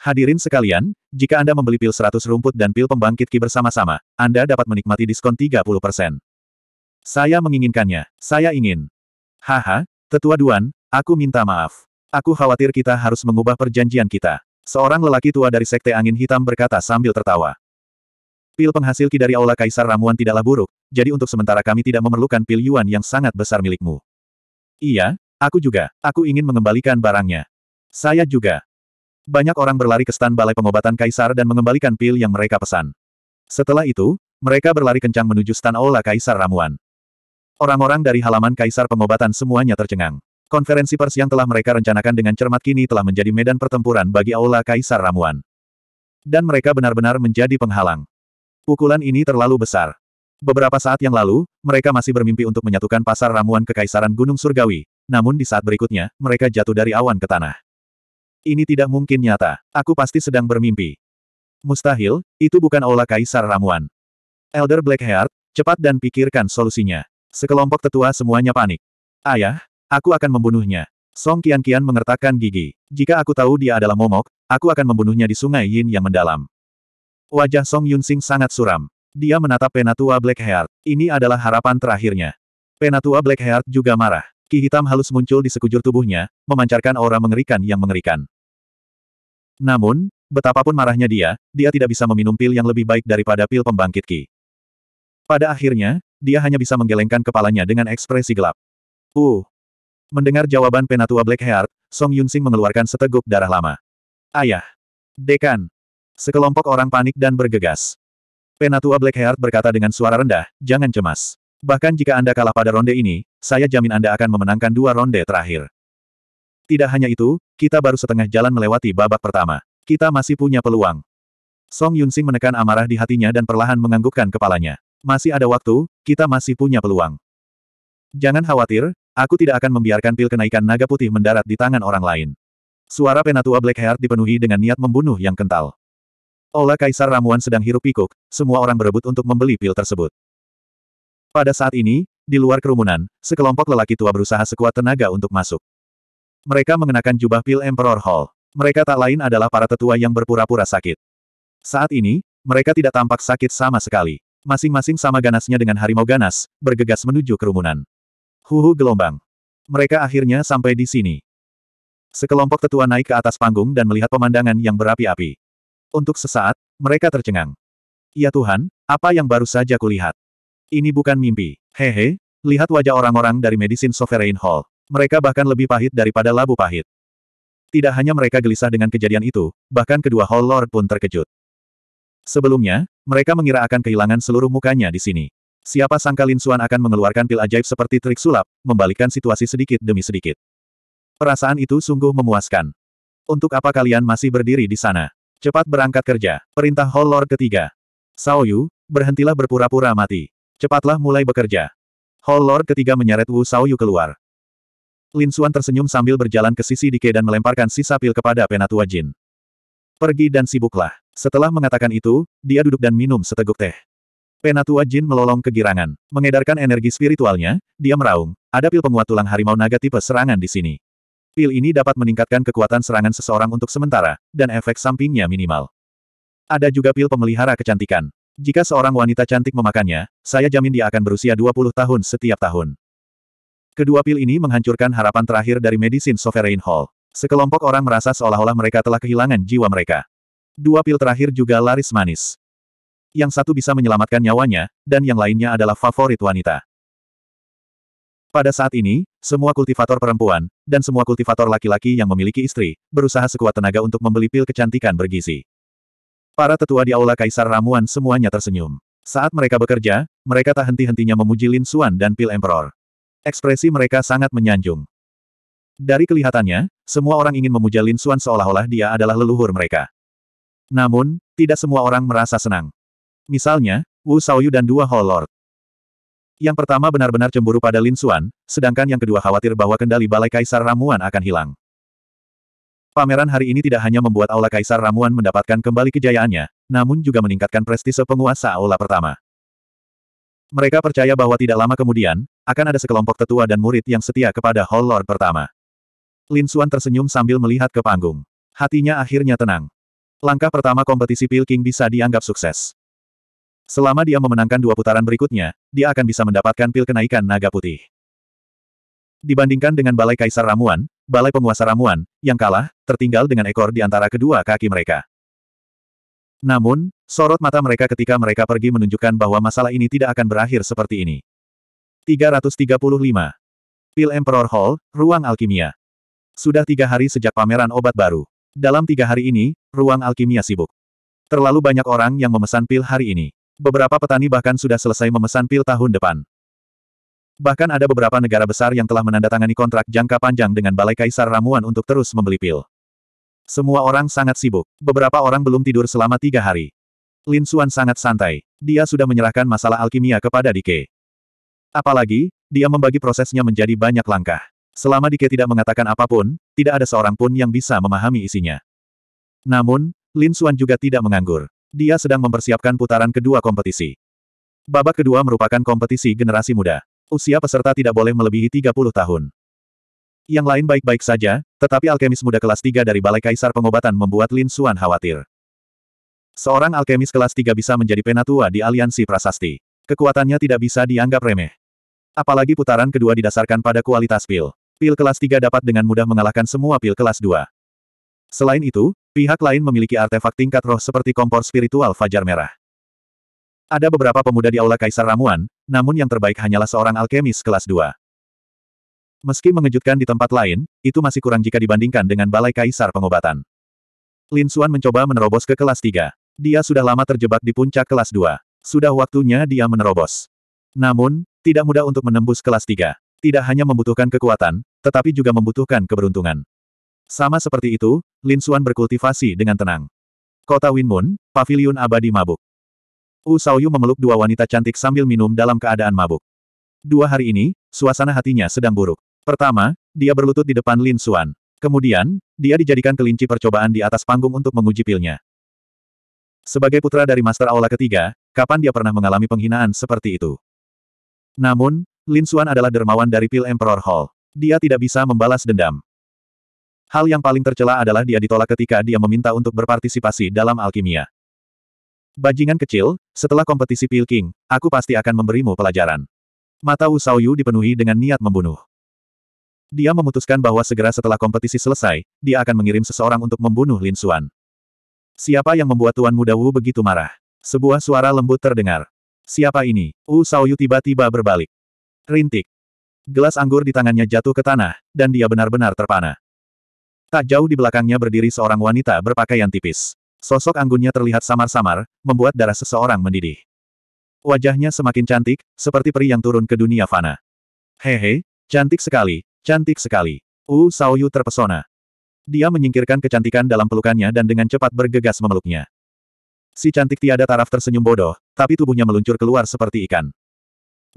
Hadirin sekalian, jika Anda membeli pil 100 rumput dan pil pembangkit ki bersama-sama, Anda dapat menikmati diskon 30%. Saya menginginkannya. Saya ingin. Haha, tetua Duan, aku minta maaf. Aku khawatir kita harus mengubah perjanjian kita. Seorang lelaki tua dari Sekte Angin Hitam berkata sambil tertawa. Pil penghasil ki dari Aula Kaisar Ramuan tidaklah buruk, jadi untuk sementara kami tidak memerlukan pil yuan yang sangat besar milikmu. Iya, aku juga. Aku ingin mengembalikan barangnya. Saya juga. Banyak orang berlari ke stan balai pengobatan Kaisar dan mengembalikan pil yang mereka pesan. Setelah itu, mereka berlari kencang menuju stan Aula Kaisar Ramuan. Orang-orang dari halaman Kaisar pengobatan semuanya tercengang. Konferensi pers yang telah mereka rencanakan dengan cermat kini telah menjadi medan pertempuran bagi Aula Kaisar Ramuan. Dan mereka benar-benar menjadi penghalang. Pukulan ini terlalu besar. Beberapa saat yang lalu, mereka masih bermimpi untuk menyatukan pasar ramuan kekaisaran Gunung Surgawi, namun di saat berikutnya, mereka jatuh dari awan ke tanah. Ini tidak mungkin nyata, aku pasti sedang bermimpi. Mustahil, itu bukan aula kaisar ramuan. Elder Blackheart, cepat dan pikirkan solusinya. Sekelompok tetua semuanya panik. Ayah, aku akan membunuhnya. Song Kian Kian mengertakkan gigi. Jika aku tahu dia adalah momok, aku akan membunuhnya di sungai Yin yang mendalam. Wajah Song Yunsing sangat suram. Dia menatap Penatua Black Blackheart. Ini adalah harapan terakhirnya. Penatua Black Blackheart juga marah. Ki hitam halus muncul di sekujur tubuhnya, memancarkan aura mengerikan yang mengerikan. Namun, betapapun marahnya dia, dia tidak bisa meminum pil yang lebih baik daripada pil pembangkit Ki. Pada akhirnya, dia hanya bisa menggelengkan kepalanya dengan ekspresi gelap. Uh! Mendengar jawaban Penatua Black Blackheart, Song Yunsing mengeluarkan seteguk darah lama. Ayah! Dekan! Sekelompok orang panik dan bergegas. Penatua Blackheart berkata dengan suara rendah, jangan cemas. Bahkan jika Anda kalah pada ronde ini, saya jamin Anda akan memenangkan dua ronde terakhir. Tidak hanya itu, kita baru setengah jalan melewati babak pertama. Kita masih punya peluang. Song Yunsing menekan amarah di hatinya dan perlahan menganggukkan kepalanya. Masih ada waktu, kita masih punya peluang. Jangan khawatir, aku tidak akan membiarkan pil kenaikan naga putih mendarat di tangan orang lain. Suara penatua Blackheart dipenuhi dengan niat membunuh yang kental. Aula Kaisar Ramuan sedang hirup pikuk, semua orang berebut untuk membeli pil tersebut. Pada saat ini, di luar kerumunan, sekelompok lelaki tua berusaha sekuat tenaga untuk masuk. Mereka mengenakan jubah pil Emperor Hall. Mereka tak lain adalah para tetua yang berpura-pura sakit. Saat ini, mereka tidak tampak sakit sama sekali. Masing-masing sama ganasnya dengan harimau ganas, bergegas menuju kerumunan. Huhu gelombang. Mereka akhirnya sampai di sini. Sekelompok tetua naik ke atas panggung dan melihat pemandangan yang berapi-api. Untuk sesaat, mereka tercengang. Ya Tuhan, apa yang baru saja kulihat? Ini bukan mimpi. Hehe, lihat wajah orang-orang dari Medicine Sovereign Hall. Mereka bahkan lebih pahit daripada labu pahit. Tidak hanya mereka gelisah dengan kejadian itu, bahkan kedua Hall Lord pun terkejut. Sebelumnya, mereka mengira akan kehilangan seluruh mukanya di sini. Siapa sangka Lin Xuan akan mengeluarkan pil ajaib seperti trik sulap, membalikkan situasi sedikit demi sedikit. Perasaan itu sungguh memuaskan. Untuk apa kalian masih berdiri di sana? Cepat berangkat kerja. Perintah Hall Lord ketiga. Sao Yu, berhentilah berpura-pura mati. Cepatlah mulai bekerja. Hall Lord ketiga menyeret Wu Sao Yu keluar. Lin Xuan tersenyum sambil berjalan ke sisi Dike dan melemparkan sisa pil kepada penatua Jin. Pergi dan sibuklah. Setelah mengatakan itu, dia duduk dan minum seteguk teh. Penatua Jin melolong kegirangan. Mengedarkan energi spiritualnya, dia meraung, ada pil penguat tulang harimau naga tipe serangan di sini. Pil ini dapat meningkatkan kekuatan serangan seseorang untuk sementara, dan efek sampingnya minimal. Ada juga pil pemelihara kecantikan. Jika seorang wanita cantik memakannya, saya jamin dia akan berusia 20 tahun setiap tahun. Kedua pil ini menghancurkan harapan terakhir dari Medicine Sovereign Hall. Sekelompok orang merasa seolah-olah mereka telah kehilangan jiwa mereka. Dua pil terakhir juga laris manis. Yang satu bisa menyelamatkan nyawanya, dan yang lainnya adalah favorit wanita. Pada saat ini, semua kultivator perempuan, dan semua kultivator laki-laki yang memiliki istri, berusaha sekuat tenaga untuk membeli pil kecantikan bergizi. Para tetua di Aula Kaisar Ramuan semuanya tersenyum. Saat mereka bekerja, mereka tak henti-hentinya memuji Lin Xuan dan pil Emperor. Ekspresi mereka sangat menyanjung. Dari kelihatannya, semua orang ingin memuja Lin Xuan seolah-olah dia adalah leluhur mereka. Namun, tidak semua orang merasa senang. Misalnya, Wu Shaoyu dan dua Hall Lord. Yang pertama benar-benar cemburu pada Lin Xuan, sedangkan yang kedua khawatir bahwa kendali Balai Kaisar Ramuan akan hilang. Pameran hari ini tidak hanya membuat Aula Kaisar Ramuan mendapatkan kembali kejayaannya, namun juga meningkatkan prestise penguasa Aula pertama. Mereka percaya bahwa tidak lama kemudian, akan ada sekelompok tetua dan murid yang setia kepada Hall Lord pertama. Lin Xuan tersenyum sambil melihat ke panggung. Hatinya akhirnya tenang. Langkah pertama kompetisi Pilking bisa dianggap sukses. Selama dia memenangkan dua putaran berikutnya, dia akan bisa mendapatkan pil kenaikan naga putih. Dibandingkan dengan Balai Kaisar Ramuan, Balai Penguasa Ramuan, yang kalah, tertinggal dengan ekor di antara kedua kaki mereka. Namun, sorot mata mereka ketika mereka pergi menunjukkan bahwa masalah ini tidak akan berakhir seperti ini. 335. Pil Emperor Hall, Ruang Alkimia. Sudah tiga hari sejak pameran obat baru. Dalam tiga hari ini, Ruang Alkimia sibuk. Terlalu banyak orang yang memesan pil hari ini. Beberapa petani bahkan sudah selesai memesan pil tahun depan. Bahkan ada beberapa negara besar yang telah menandatangani kontrak jangka panjang dengan Balai Kaisar Ramuan untuk terus membeli pil. Semua orang sangat sibuk. Beberapa orang belum tidur selama tiga hari. Lin Xuan sangat santai. Dia sudah menyerahkan masalah alkimia kepada Dike. Apalagi, dia membagi prosesnya menjadi banyak langkah. Selama Dike tidak mengatakan apapun, tidak ada seorang pun yang bisa memahami isinya. Namun, Lin Xuan juga tidak menganggur. Dia sedang mempersiapkan putaran kedua kompetisi. Babak kedua merupakan kompetisi generasi muda. Usia peserta tidak boleh melebihi 30 tahun. Yang lain baik-baik saja, tetapi alkemis muda kelas 3 dari Balai Kaisar Pengobatan membuat Lin Suan khawatir. Seorang alkemis kelas 3 bisa menjadi penatua di aliansi prasasti. Kekuatannya tidak bisa dianggap remeh. Apalagi putaran kedua didasarkan pada kualitas pil. Pil kelas 3 dapat dengan mudah mengalahkan semua pil kelas 2. Selain itu, Pihak lain memiliki artefak tingkat roh seperti kompor spiritual Fajar Merah. Ada beberapa pemuda di Aula Kaisar Ramuan, namun yang terbaik hanyalah seorang alkemis kelas 2. Meski mengejutkan di tempat lain, itu masih kurang jika dibandingkan dengan Balai Kaisar Pengobatan. Lin Xuan mencoba menerobos ke kelas 3. Dia sudah lama terjebak di puncak kelas 2. Sudah waktunya dia menerobos. Namun, tidak mudah untuk menembus kelas 3. Tidak hanya membutuhkan kekuatan, tetapi juga membutuhkan keberuntungan. Sama seperti itu, Lin Xuan berkultivasi dengan tenang. Kota Winmun, Paviliun Abadi Mabuk. Wu Yu memeluk dua wanita cantik sambil minum dalam keadaan mabuk. Dua hari ini, suasana hatinya sedang buruk. Pertama, dia berlutut di depan Lin Xuan. Kemudian, dia dijadikan kelinci percobaan di atas panggung untuk menguji pilnya. Sebagai putra dari Master Aula ketiga, kapan dia pernah mengalami penghinaan seperti itu? Namun, Lin Xuan adalah dermawan dari Pil Emperor Hall. Dia tidak bisa membalas dendam. Hal yang paling tercela adalah dia ditolak ketika dia meminta untuk berpartisipasi dalam alkimia. Bajingan kecil, setelah kompetisi Pilking, aku pasti akan memberimu pelajaran. Mata Wu Yu dipenuhi dengan niat membunuh. Dia memutuskan bahwa segera setelah kompetisi selesai, dia akan mengirim seseorang untuk membunuh Lin Xuan. Siapa yang membuat Tuan Muda Wu begitu marah? Sebuah suara lembut terdengar. Siapa ini? Wu Yu tiba-tiba berbalik. Rintik. Gelas anggur di tangannya jatuh ke tanah, dan dia benar-benar terpana. Tak jauh di belakangnya berdiri seorang wanita berpakaian tipis. Sosok anggunnya terlihat samar-samar, membuat darah seseorang mendidih. Wajahnya semakin cantik, seperti peri yang turun ke dunia fana. Hehe, cantik sekali, cantik sekali. Wu saoyu terpesona. Dia menyingkirkan kecantikan dalam pelukannya dan dengan cepat bergegas memeluknya. Si cantik tiada taraf tersenyum bodoh, tapi tubuhnya meluncur keluar seperti ikan.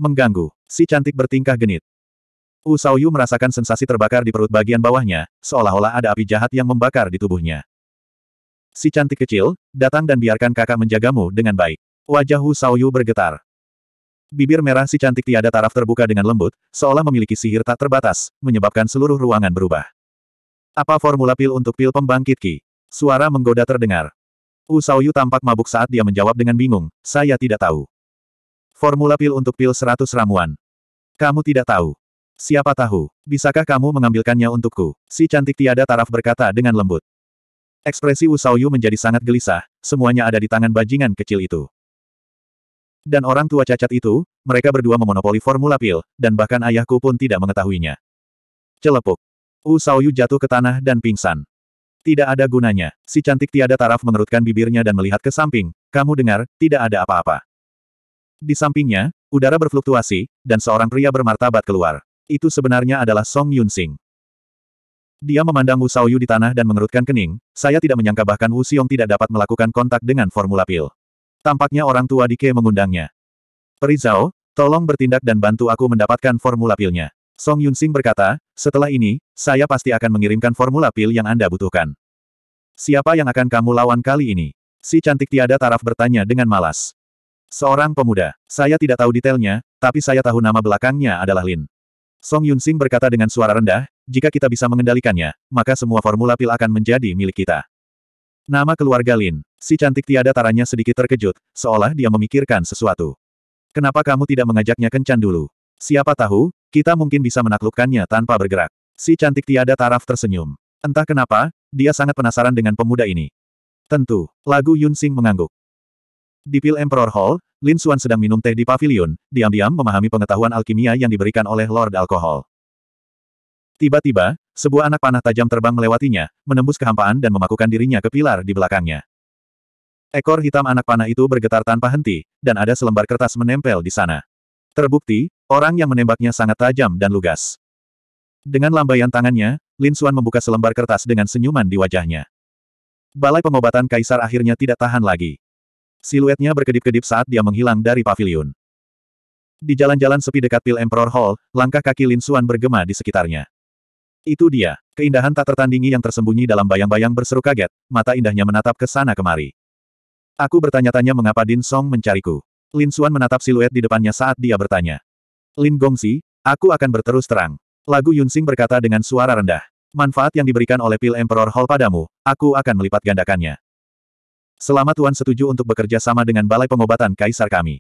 Mengganggu, si cantik bertingkah genit. U Saoyu merasakan sensasi terbakar di perut bagian bawahnya, seolah-olah ada api jahat yang membakar di tubuhnya. Si cantik kecil, datang dan biarkan kakak menjagamu dengan baik. Wajah Wu Saoyu bergetar. Bibir merah si cantik tiada taraf terbuka dengan lembut, seolah memiliki sihir tak terbatas, menyebabkan seluruh ruangan berubah. Apa formula pil untuk pil pembangkit Ki? Suara menggoda terdengar. U Saoyu tampak mabuk saat dia menjawab dengan bingung, saya tidak tahu. Formula pil untuk pil seratus ramuan. Kamu tidak tahu. Siapa tahu, bisakah kamu mengambilkannya untukku? Si cantik tiada taraf berkata dengan lembut. Ekspresi Usauyu menjadi sangat gelisah, semuanya ada di tangan bajingan kecil itu. Dan orang tua cacat itu, mereka berdua memonopoli formula pil, dan bahkan ayahku pun tidak mengetahuinya. Celepuk. Usauyu jatuh ke tanah dan pingsan. Tidak ada gunanya. Si cantik tiada taraf mengerutkan bibirnya dan melihat ke samping. Kamu dengar, tidak ada apa-apa. Di sampingnya, udara berfluktuasi, dan seorang pria bermartabat keluar. Itu sebenarnya adalah Song Yunxing. Dia memandang Wu Yu di tanah dan mengerutkan kening, saya tidak menyangka bahkan Wu Xiong tidak dapat melakukan kontak dengan formula pil. Tampaknya orang tua Dike mengundangnya. Perizao, tolong bertindak dan bantu aku mendapatkan formula pilnya. Song Yunxing berkata, setelah ini, saya pasti akan mengirimkan formula pil yang Anda butuhkan. Siapa yang akan kamu lawan kali ini? Si cantik tiada taraf bertanya dengan malas. Seorang pemuda. Saya tidak tahu detailnya, tapi saya tahu nama belakangnya adalah Lin. Song Yunxing berkata dengan suara rendah, jika kita bisa mengendalikannya, maka semua formula pil akan menjadi milik kita. Nama keluarga Lin. Si cantik tiada taranya sedikit terkejut, seolah dia memikirkan sesuatu. Kenapa kamu tidak mengajaknya kencan dulu? Siapa tahu, kita mungkin bisa menaklukkannya tanpa bergerak. Si cantik tiada taraf tersenyum. Entah kenapa, dia sangat penasaran dengan pemuda ini. Tentu, lagu Yunxing mengangguk. Di Pil Emperor Hall, Lin Xuan sedang minum teh di pavilion, diam-diam memahami pengetahuan alkimia yang diberikan oleh Lord Alkohol. Tiba-tiba, sebuah anak panah tajam terbang melewatinya, menembus kehampaan dan memakukan dirinya ke pilar di belakangnya. Ekor hitam anak panah itu bergetar tanpa henti, dan ada selembar kertas menempel di sana. Terbukti, orang yang menembaknya sangat tajam dan lugas. Dengan lambaian tangannya, Lin Xuan membuka selembar kertas dengan senyuman di wajahnya. Balai pengobatan kaisar akhirnya tidak tahan lagi. Siluetnya berkedip-kedip saat dia menghilang dari pavilion. Di jalan-jalan sepi dekat Pil Emperor Hall, langkah kaki Lin Suan bergema di sekitarnya. Itu dia, keindahan tak tertandingi yang tersembunyi dalam bayang-bayang berseru kaget, mata indahnya menatap ke sana kemari. Aku bertanya-tanya mengapa Din Song mencariku. Lin Suan menatap siluet di depannya saat dia bertanya. Lin Gongsi, aku akan berterus terang. Lagu Yunsing berkata dengan suara rendah. Manfaat yang diberikan oleh Pil Emperor Hall padamu, aku akan melipat gandakannya. Selama Tuan setuju untuk bekerja sama dengan Balai Pengobatan Kaisar kami.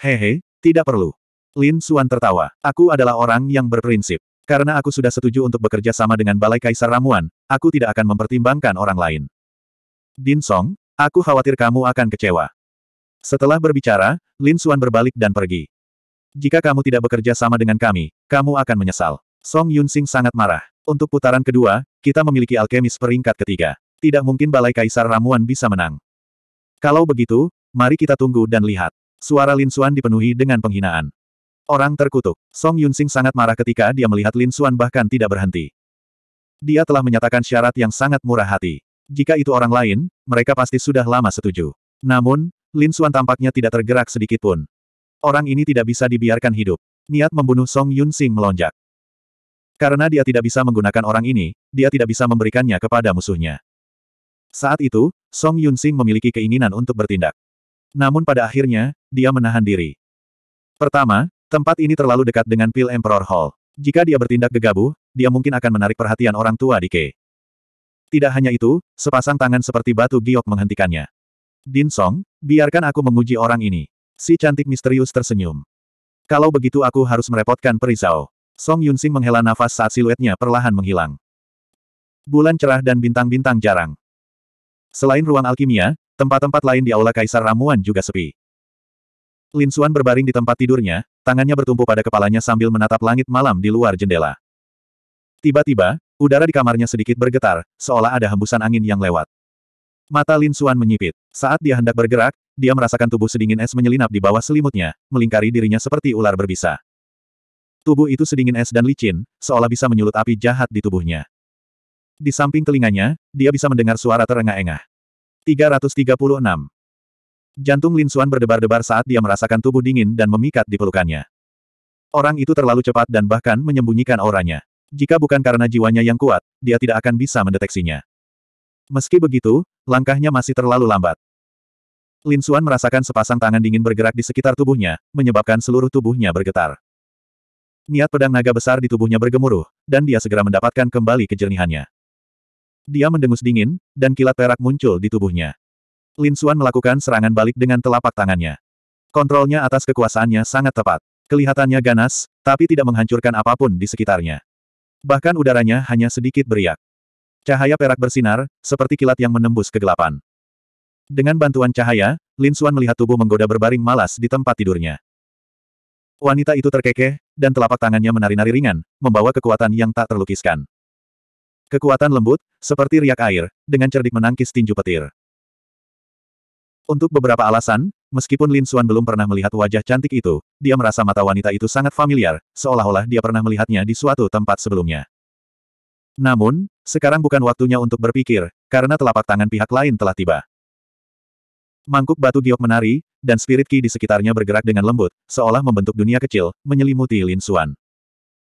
Hehe, tidak perlu. Lin Suan tertawa. Aku adalah orang yang berprinsip. Karena aku sudah setuju untuk bekerja sama dengan Balai Kaisar Ramuan, aku tidak akan mempertimbangkan orang lain. Din Song, aku khawatir kamu akan kecewa. Setelah berbicara, Lin Suan berbalik dan pergi. Jika kamu tidak bekerja sama dengan kami, kamu akan menyesal. Song Yun Sing sangat marah. Untuk putaran kedua, kita memiliki alkemis peringkat ketiga. Tidak mungkin Balai Kaisar Ramuan bisa menang. Kalau begitu, mari kita tunggu dan lihat. Suara Lin Xuan dipenuhi dengan penghinaan. Orang terkutuk. Song Yunxing sangat marah ketika dia melihat Lin Xuan bahkan tidak berhenti. Dia telah menyatakan syarat yang sangat murah hati. Jika itu orang lain, mereka pasti sudah lama setuju. Namun, Lin Xuan tampaknya tidak tergerak sedikit pun. Orang ini tidak bisa dibiarkan hidup. Niat membunuh Song Yunxing melonjak. Karena dia tidak bisa menggunakan orang ini, dia tidak bisa memberikannya kepada musuhnya. Saat itu, Song Yunxing memiliki keinginan untuk bertindak. Namun pada akhirnya, dia menahan diri. Pertama, tempat ini terlalu dekat dengan Pil Emperor Hall. Jika dia bertindak gegabah, dia mungkin akan menarik perhatian orang tua di K. Tidak hanya itu, sepasang tangan seperti batu giok menghentikannya. Din Song, biarkan aku menguji orang ini. Si cantik misterius tersenyum. Kalau begitu aku harus merepotkan perisau. Song Yunxing menghela nafas saat siluetnya perlahan menghilang. Bulan cerah dan bintang-bintang jarang. Selain ruang alkimia, tempat-tempat lain di Aula Kaisar Ramuan juga sepi. Lin Xuan berbaring di tempat tidurnya, tangannya bertumpu pada kepalanya sambil menatap langit malam di luar jendela. Tiba-tiba, udara di kamarnya sedikit bergetar, seolah ada hembusan angin yang lewat. Mata Lin Xuan menyipit. Saat dia hendak bergerak, dia merasakan tubuh sedingin es menyelinap di bawah selimutnya, melingkari dirinya seperti ular berbisa. Tubuh itu sedingin es dan licin, seolah bisa menyulut api jahat di tubuhnya. Di samping telinganya, dia bisa mendengar suara terengah-engah. 336. Jantung Lin Xuan berdebar-debar saat dia merasakan tubuh dingin dan memikat di pelukannya. Orang itu terlalu cepat dan bahkan menyembunyikan auranya. Jika bukan karena jiwanya yang kuat, dia tidak akan bisa mendeteksinya. Meski begitu, langkahnya masih terlalu lambat. Lin Xuan merasakan sepasang tangan dingin bergerak di sekitar tubuhnya, menyebabkan seluruh tubuhnya bergetar. Niat pedang naga besar di tubuhnya bergemuruh, dan dia segera mendapatkan kembali kejernihannya. Dia mendengus dingin, dan kilat perak muncul di tubuhnya. Lin Xuan melakukan serangan balik dengan telapak tangannya. Kontrolnya atas kekuasaannya sangat tepat. Kelihatannya ganas, tapi tidak menghancurkan apapun di sekitarnya. Bahkan udaranya hanya sedikit beriak. Cahaya perak bersinar, seperti kilat yang menembus kegelapan. Dengan bantuan cahaya, Lin Xuan melihat tubuh menggoda berbaring malas di tempat tidurnya. Wanita itu terkekeh, dan telapak tangannya menari-nari ringan, membawa kekuatan yang tak terlukiskan. Kekuatan lembut, seperti riak air, dengan cerdik menangkis tinju petir. Untuk beberapa alasan, meskipun Lin Xuan belum pernah melihat wajah cantik itu, dia merasa mata wanita itu sangat familiar, seolah-olah dia pernah melihatnya di suatu tempat sebelumnya. Namun, sekarang bukan waktunya untuk berpikir, karena telapak tangan pihak lain telah tiba. Mangkuk batu giok menari, dan spirit ki di sekitarnya bergerak dengan lembut, seolah membentuk dunia kecil, menyelimuti Lin Xuan.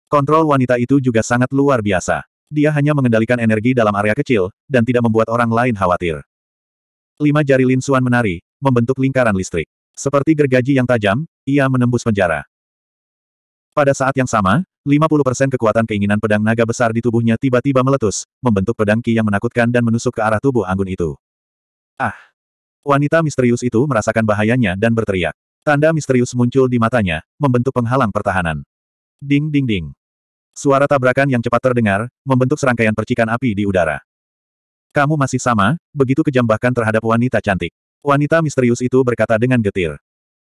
Kontrol wanita itu juga sangat luar biasa. Dia hanya mengendalikan energi dalam area kecil, dan tidak membuat orang lain khawatir. Lima jari Lin Suan menari, membentuk lingkaran listrik. Seperti gergaji yang tajam, ia menembus penjara. Pada saat yang sama, 50% kekuatan keinginan pedang naga besar di tubuhnya tiba-tiba meletus, membentuk pedang ki yang menakutkan dan menusuk ke arah tubuh Anggun itu. Ah! Wanita misterius itu merasakan bahayanya dan berteriak. Tanda misterius muncul di matanya, membentuk penghalang pertahanan. Ding ding ding. Suara tabrakan yang cepat terdengar, membentuk serangkaian percikan api di udara. Kamu masih sama, begitu kejam bahkan terhadap wanita cantik. Wanita misterius itu berkata dengan getir.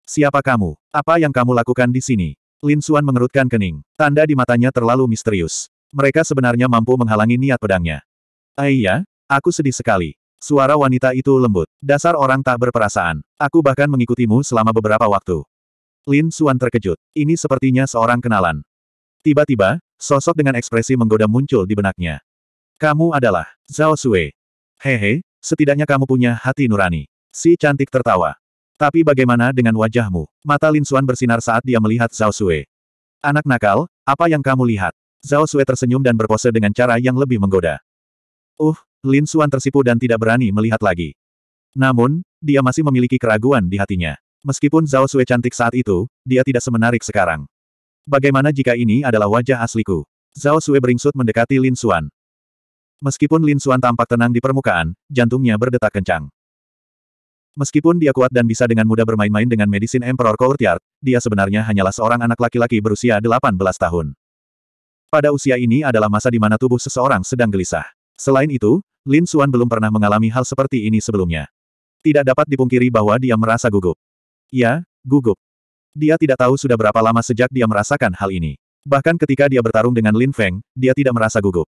Siapa kamu? Apa yang kamu lakukan di sini? Lin Xuan mengerutkan kening. Tanda di matanya terlalu misterius. Mereka sebenarnya mampu menghalangi niat pedangnya. Aiyah, eh aku sedih sekali. Suara wanita itu lembut. Dasar orang tak berperasaan. Aku bahkan mengikutimu selama beberapa waktu. Lin Xuan terkejut. Ini sepertinya seorang kenalan. Tiba-tiba, sosok dengan ekspresi menggoda muncul di benaknya. Kamu adalah Zhao Sui. Hehe, setidaknya kamu punya hati nurani. Si cantik tertawa. Tapi bagaimana dengan wajahmu? Mata Lin Xuan bersinar saat dia melihat Zhao Sui. Anak nakal, apa yang kamu lihat? Zhao Sui tersenyum dan berpose dengan cara yang lebih menggoda. Uh, Lin Xuan tersipu dan tidak berani melihat lagi. Namun, dia masih memiliki keraguan di hatinya. Meskipun Zhao Sui cantik saat itu, dia tidak semenarik sekarang. Bagaimana jika ini adalah wajah asliku? Zhao Sui beringsut mendekati Lin Xuan. Meskipun Lin Xuan tampak tenang di permukaan, jantungnya berdetak kencang. Meskipun dia kuat dan bisa dengan mudah bermain-main dengan medisin Emperor Courtyard, dia sebenarnya hanyalah seorang anak laki-laki berusia 18 tahun. Pada usia ini adalah masa di mana tubuh seseorang sedang gelisah. Selain itu, Lin Xuan belum pernah mengalami hal seperti ini sebelumnya. Tidak dapat dipungkiri bahwa dia merasa gugup. Ya, gugup. Dia tidak tahu sudah berapa lama sejak dia merasakan hal ini. Bahkan ketika dia bertarung dengan Lin Feng, dia tidak merasa gugup.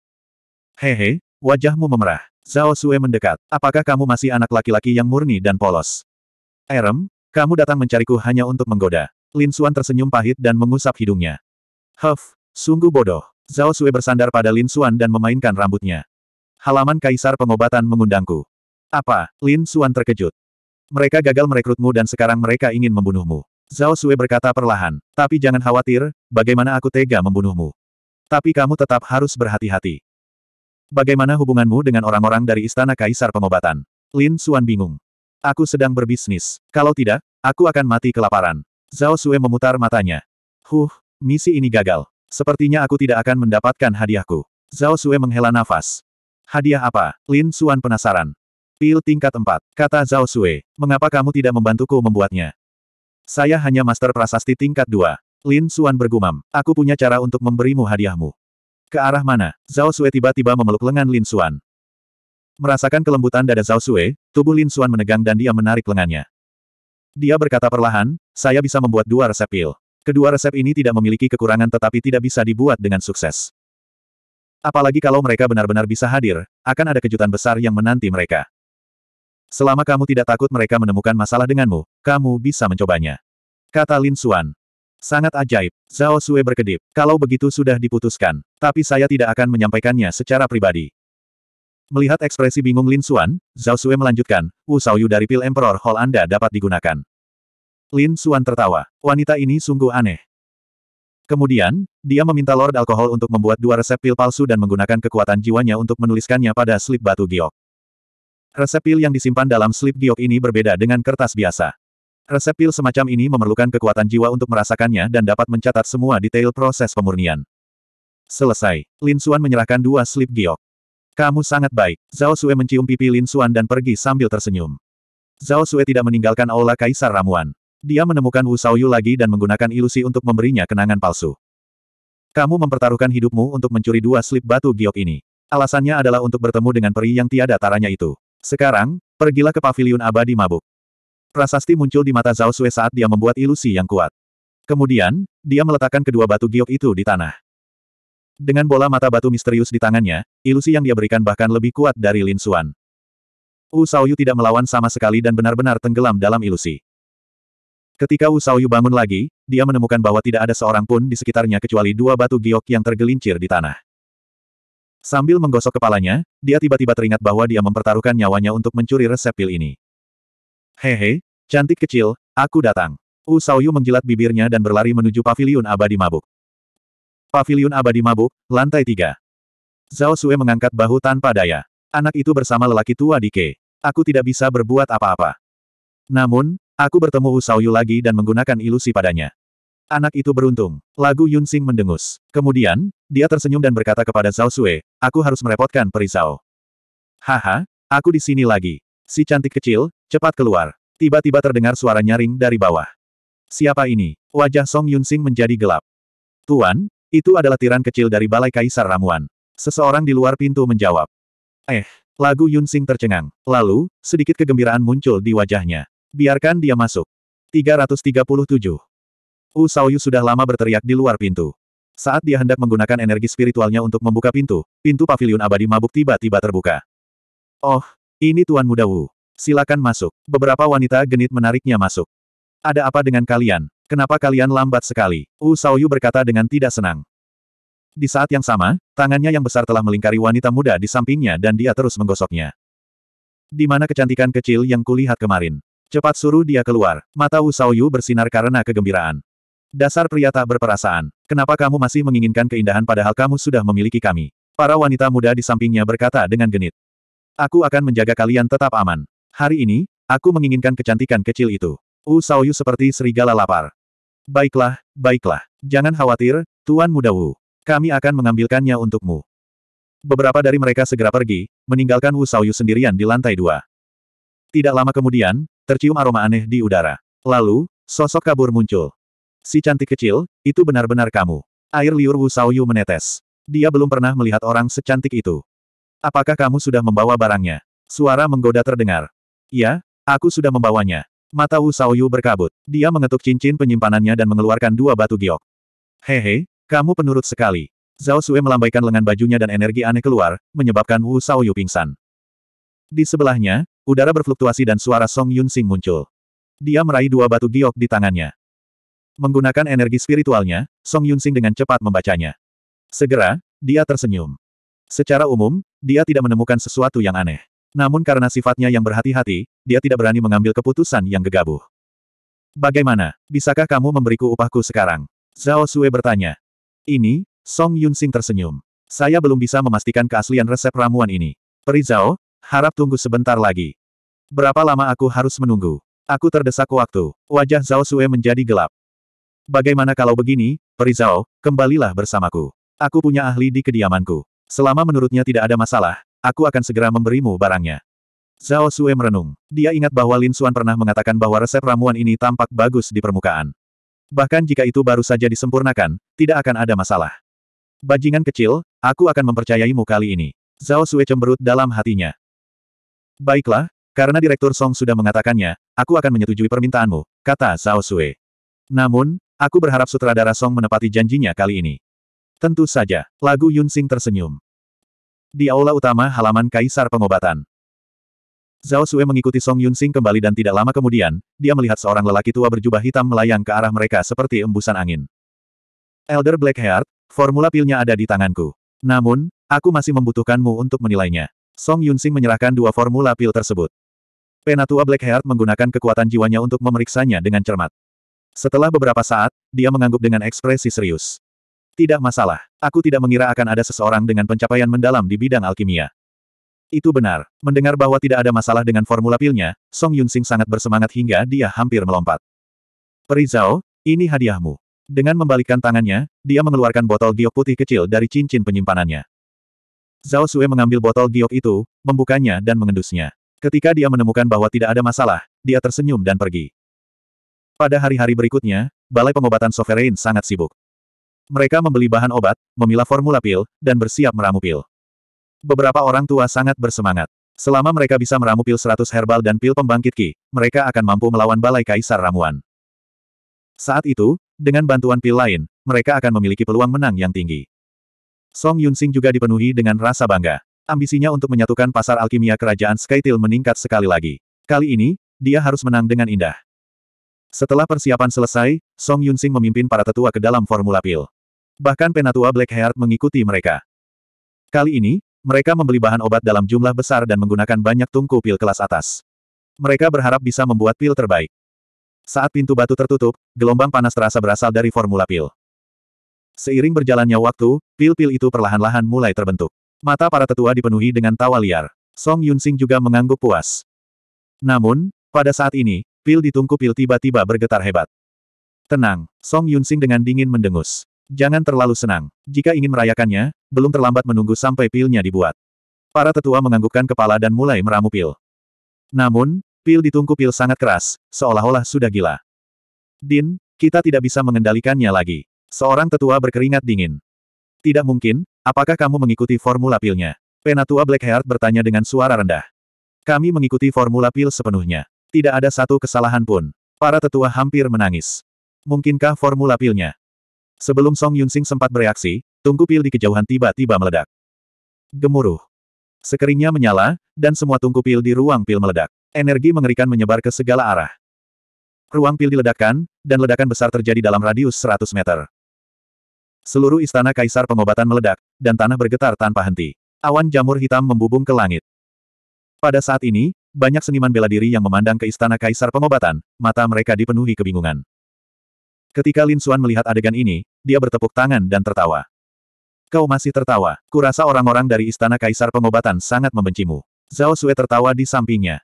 Hehe, wajahmu memerah. Zhao Sue mendekat. Apakah kamu masih anak laki-laki yang murni dan polos? Erem, kamu datang mencariku hanya untuk menggoda. Lin Xuan tersenyum pahit dan mengusap hidungnya. Huff, sungguh bodoh. Zhao Sue bersandar pada Lin Xuan dan memainkan rambutnya. Halaman kaisar pengobatan mengundangku. Apa? Lin Xuan terkejut. Mereka gagal merekrutmu dan sekarang mereka ingin membunuhmu. Zhao Sui berkata perlahan, tapi jangan khawatir, bagaimana aku tega membunuhmu. Tapi kamu tetap harus berhati-hati. Bagaimana hubunganmu dengan orang-orang dari Istana Kaisar Pengobatan? Lin Xuan bingung. Aku sedang berbisnis. Kalau tidak, aku akan mati kelaparan. Zhao Sui memutar matanya. Huh, misi ini gagal. Sepertinya aku tidak akan mendapatkan hadiahku. Zhao Sui menghela nafas. Hadiah apa? Lin Xuan penasaran. Pil tingkat 4, kata Zhao Sui. Mengapa kamu tidak membantuku membuatnya? Saya hanya master prasasti tingkat dua, Lin Suan bergumam. Aku punya cara untuk memberimu hadiahmu. Ke arah mana? Zhao Sui tiba-tiba memeluk lengan Lin Suan. Merasakan kelembutan dada Zhao Sui, tubuh Lin Suan menegang dan dia menarik lengannya. Dia berkata perlahan, saya bisa membuat dua resep pil. Kedua resep ini tidak memiliki kekurangan tetapi tidak bisa dibuat dengan sukses. Apalagi kalau mereka benar-benar bisa hadir, akan ada kejutan besar yang menanti mereka. Selama kamu tidak takut mereka menemukan masalah denganmu, kamu bisa mencobanya. Kata Lin Xuan. Sangat ajaib. Zhao Sue berkedip. Kalau begitu sudah diputuskan. Tapi saya tidak akan menyampaikannya secara pribadi. Melihat ekspresi bingung Lin Xuan, Zhao Sue melanjutkan, Usauyu dari pil Emperor Hall Anda dapat digunakan. Lin Xuan tertawa. Wanita ini sungguh aneh. Kemudian, dia meminta Lord Alkohol untuk membuat dua resep pil palsu dan menggunakan kekuatan jiwanya untuk menuliskannya pada slip batu giok. Resep pil yang disimpan dalam slip giok ini berbeda dengan kertas biasa. Resep pil semacam ini memerlukan kekuatan jiwa untuk merasakannya dan dapat mencatat semua detail proses pemurnian. Selesai. Lin Suan menyerahkan dua slip giok. Kamu sangat baik. Zhao Sue mencium pipi Lin Suan dan pergi sambil tersenyum. Zhao Sue tidak meninggalkan Aula Kaisar Ramuan. Dia menemukan Wu Xiaoyu lagi dan menggunakan ilusi untuk memberinya kenangan palsu. Kamu mempertaruhkan hidupmu untuk mencuri dua slip batu giok ini. Alasannya adalah untuk bertemu dengan peri yang tiada taranya itu. Sekarang, pergilah ke paviliun abadi mabuk. Prasasti muncul di mata Zhao Sui saat dia membuat ilusi yang kuat. Kemudian, dia meletakkan kedua batu giok itu di tanah. Dengan bola mata batu misterius di tangannya, ilusi yang dia berikan bahkan lebih kuat dari Lin Xuan. Wu Shaoyu tidak melawan sama sekali dan benar-benar tenggelam dalam ilusi. Ketika Wu Shaoyu bangun lagi, dia menemukan bahwa tidak ada seorang pun di sekitarnya kecuali dua batu giok yang tergelincir di tanah. Sambil menggosok kepalanya, dia tiba-tiba teringat bahwa dia mempertaruhkan nyawanya untuk mencuri resep pil ini. Hehe, cantik kecil, aku datang. Wu Yu menjilat bibirnya dan berlari menuju paviliun abadi mabuk. Paviliun abadi mabuk, lantai tiga. Zhao Sue mengangkat bahu tanpa daya. Anak itu bersama lelaki tua di Ke. Aku tidak bisa berbuat apa-apa. Namun, aku bertemu Wu lagi dan menggunakan ilusi padanya. Anak itu beruntung. Lagu Yunsing mendengus. Kemudian, dia tersenyum dan berkata kepada Zhao Sue, aku harus merepotkan peri Haha, aku di sini lagi. Si cantik kecil, cepat keluar. Tiba-tiba terdengar suara nyaring dari bawah. Siapa ini? Wajah Song Yunxing menjadi gelap. Tuan, itu adalah tiran kecil dari Balai Kaisar Ramuan. Seseorang di luar pintu menjawab. Eh, lagu Yunxing tercengang. Lalu, sedikit kegembiraan muncul di wajahnya. Biarkan dia masuk. 337. U Yu sudah lama berteriak di luar pintu. Saat dia hendak menggunakan energi spiritualnya untuk membuka pintu, pintu pavilion abadi mabuk tiba-tiba terbuka. Oh, ini Tuan Muda Wu. Silakan masuk. Beberapa wanita genit menariknya masuk. Ada apa dengan kalian? Kenapa kalian lambat sekali? Wu Saoyu berkata dengan tidak senang. Di saat yang sama, tangannya yang besar telah melingkari wanita muda di sampingnya dan dia terus menggosoknya. Di mana kecantikan kecil yang kulihat kemarin? Cepat suruh dia keluar. Mata Wu Saoyu bersinar karena kegembiraan. Dasar pria tak berperasaan. Kenapa kamu masih menginginkan keindahan padahal kamu sudah memiliki kami? Para wanita muda di sampingnya berkata dengan genit. Aku akan menjaga kalian tetap aman. Hari ini, aku menginginkan kecantikan kecil itu. U Saoyu seperti serigala lapar. Baiklah, baiklah. Jangan khawatir, Tuan Muda Wu. Kami akan mengambilkannya untukmu. Beberapa dari mereka segera pergi, meninggalkan Wu Saoyu sendirian di lantai dua. Tidak lama kemudian, tercium aroma aneh di udara. Lalu, sosok kabur muncul. Si cantik kecil, itu benar-benar kamu. Air liur Wu Saoyu menetes. Dia belum pernah melihat orang secantik itu. Apakah kamu sudah membawa barangnya? Suara menggoda terdengar. Ya, aku sudah membawanya. Mata Wu Saoyu berkabut. Dia mengetuk cincin penyimpanannya dan mengeluarkan dua batu giok. Hehe, kamu penurut sekali. Zhao Sue melambaikan lengan bajunya dan energi aneh keluar, menyebabkan Wu Saoyu pingsan. Di sebelahnya, udara berfluktuasi dan suara Song Yun Sing muncul. Dia meraih dua batu giok di tangannya. Menggunakan energi spiritualnya, Song Yunxing dengan cepat membacanya. Segera, dia tersenyum. Secara umum, dia tidak menemukan sesuatu yang aneh. Namun karena sifatnya yang berhati-hati, dia tidak berani mengambil keputusan yang gegabah. Bagaimana, bisakah kamu memberiku upahku sekarang? Zhao Sue bertanya. Ini, Song Yunxing tersenyum. Saya belum bisa memastikan keaslian resep ramuan ini. Peri Zhao, harap tunggu sebentar lagi. Berapa lama aku harus menunggu? Aku terdesak waktu. Wajah Zhao Sue menjadi gelap. Bagaimana kalau begini, Perizao, kembalilah bersamaku. Aku punya ahli di kediamanku. Selama menurutnya tidak ada masalah, aku akan segera memberimu barangnya. Zhao Sue merenung. Dia ingat bahwa Lin Xuan pernah mengatakan bahwa resep ramuan ini tampak bagus di permukaan. Bahkan jika itu baru saja disempurnakan, tidak akan ada masalah. Bajingan kecil, aku akan mempercayaimu kali ini. Zhao Sue cemberut dalam hatinya. Baiklah, karena Direktur Song sudah mengatakannya, aku akan menyetujui permintaanmu, kata Zhao Sue. Namun, Aku berharap sutradara Song menepati janjinya kali ini. Tentu saja, lagu Yunsing tersenyum. Di aula utama halaman Kaisar Pengobatan. Zhao Sue mengikuti Song Yunsing kembali dan tidak lama kemudian, dia melihat seorang lelaki tua berjubah hitam melayang ke arah mereka seperti embusan angin. Elder Blackheart, formula pilnya ada di tanganku. Namun, aku masih membutuhkanmu untuk menilainya. Song Yunsing menyerahkan dua formula pil tersebut. Penatua Blackheart menggunakan kekuatan jiwanya untuk memeriksanya dengan cermat. Setelah beberapa saat, dia mengangguk dengan ekspresi serius. Tidak masalah, aku tidak mengira akan ada seseorang dengan pencapaian mendalam di bidang alkimia. Itu benar, mendengar bahwa tidak ada masalah dengan formula pilnya, Song Yunxing sangat bersemangat hingga dia hampir melompat. Perizao, ini hadiahmu. Dengan membalikkan tangannya, dia mengeluarkan botol giok putih kecil dari cincin penyimpanannya. Zhao Sue mengambil botol giok itu, membukanya dan mengendusnya. Ketika dia menemukan bahwa tidak ada masalah, dia tersenyum dan pergi. Pada hari-hari berikutnya, Balai Pengobatan Sovereign sangat sibuk. Mereka membeli bahan obat, memilah formula pil, dan bersiap meramu pil. Beberapa orang tua sangat bersemangat. Selama mereka bisa meramu pil 100 herbal dan pil pembangkit Ki, mereka akan mampu melawan Balai Kaisar Ramuan. Saat itu, dengan bantuan pil lain, mereka akan memiliki peluang menang yang tinggi. Song Yunxing juga dipenuhi dengan rasa bangga. Ambisinya untuk menyatukan pasar alkimia kerajaan Skytil meningkat sekali lagi. Kali ini, dia harus menang dengan indah. Setelah persiapan selesai, Song Yunxing memimpin para tetua ke dalam formula pil. Bahkan penatua Black Heart mengikuti mereka. Kali ini, mereka membeli bahan obat dalam jumlah besar dan menggunakan banyak tungku pil kelas atas. Mereka berharap bisa membuat pil terbaik. Saat pintu batu tertutup, gelombang panas terasa berasal dari formula pil. Seiring berjalannya waktu, pil-pil itu perlahan-lahan mulai terbentuk. Mata para tetua dipenuhi dengan tawa liar. Song Yunxing juga mengangguk puas. Namun, pada saat ini, Pil di tungku pil tiba-tiba bergetar hebat. Tenang, Song Yunxing dengan dingin mendengus. Jangan terlalu senang. Jika ingin merayakannya, belum terlambat menunggu sampai pilnya dibuat. Para tetua menganggukkan kepala dan mulai meramu pil. Namun, pil di tungku pil sangat keras, seolah-olah sudah gila. Din, kita tidak bisa mengendalikannya lagi. Seorang tetua berkeringat dingin. Tidak mungkin, apakah kamu mengikuti formula pilnya? Penatua Blackheart bertanya dengan suara rendah. Kami mengikuti formula pil sepenuhnya. Tidak ada satu kesalahan pun. Para tetua hampir menangis. Mungkinkah formula pilnya? Sebelum Song Yunsing sempat bereaksi, tungku pil di kejauhan tiba-tiba meledak. Gemuruh. Sekeringnya menyala, dan semua tungku pil di ruang pil meledak. Energi mengerikan menyebar ke segala arah. Ruang pil diledakkan, dan ledakan besar terjadi dalam radius 100 meter. Seluruh istana kaisar pengobatan meledak, dan tanah bergetar tanpa henti. Awan jamur hitam membubung ke langit. Pada saat ini, banyak seniman bela diri yang memandang ke istana kaisar pengobatan, mata mereka dipenuhi kebingungan. Ketika Lin Xuan melihat adegan ini, dia bertepuk tangan dan tertawa. Kau masih tertawa, kurasa orang-orang dari istana kaisar pengobatan sangat membencimu. Zhao Sue tertawa di sampingnya.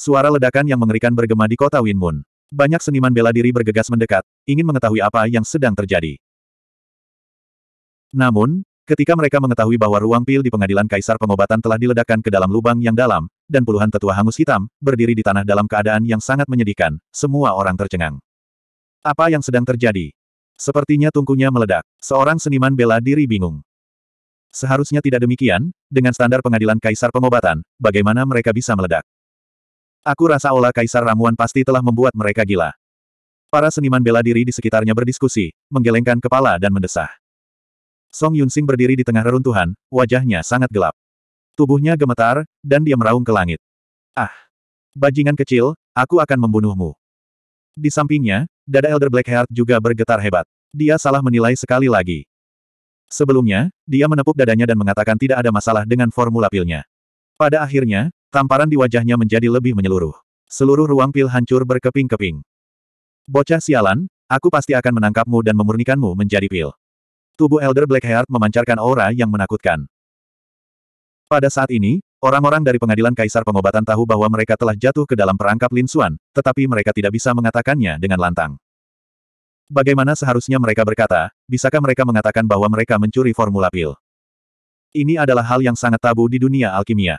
Suara ledakan yang mengerikan bergema di kota Winmun. Banyak seniman bela diri bergegas mendekat, ingin mengetahui apa yang sedang terjadi. Namun, Ketika mereka mengetahui bahwa ruang pil di pengadilan Kaisar Pengobatan telah diledakkan ke dalam lubang yang dalam, dan puluhan tetua hangus hitam, berdiri di tanah dalam keadaan yang sangat menyedihkan, semua orang tercengang. Apa yang sedang terjadi? Sepertinya tungkunya meledak. Seorang seniman bela diri bingung. Seharusnya tidak demikian, dengan standar pengadilan Kaisar Pengobatan, bagaimana mereka bisa meledak? Aku rasa olah Kaisar Ramuan pasti telah membuat mereka gila. Para seniman bela diri di sekitarnya berdiskusi, menggelengkan kepala dan mendesah. Song Yunxing berdiri di tengah reruntuhan, wajahnya sangat gelap. Tubuhnya gemetar, dan dia meraung ke langit. Ah! Bajingan kecil, aku akan membunuhmu. Di sampingnya, dada Elder Blackheart juga bergetar hebat. Dia salah menilai sekali lagi. Sebelumnya, dia menepuk dadanya dan mengatakan tidak ada masalah dengan formula pilnya. Pada akhirnya, tamparan di wajahnya menjadi lebih menyeluruh. Seluruh ruang pil hancur berkeping-keping. Bocah sialan, aku pasti akan menangkapmu dan memurnikanmu menjadi pil. Tubuh Elder Blackheart memancarkan aura yang menakutkan. Pada saat ini, orang-orang dari pengadilan Kaisar Pengobatan tahu bahwa mereka telah jatuh ke dalam perangkap Lin Xuan, tetapi mereka tidak bisa mengatakannya dengan lantang. Bagaimana seharusnya mereka berkata, bisakah mereka mengatakan bahwa mereka mencuri formula pil? Ini adalah hal yang sangat tabu di dunia alkimia.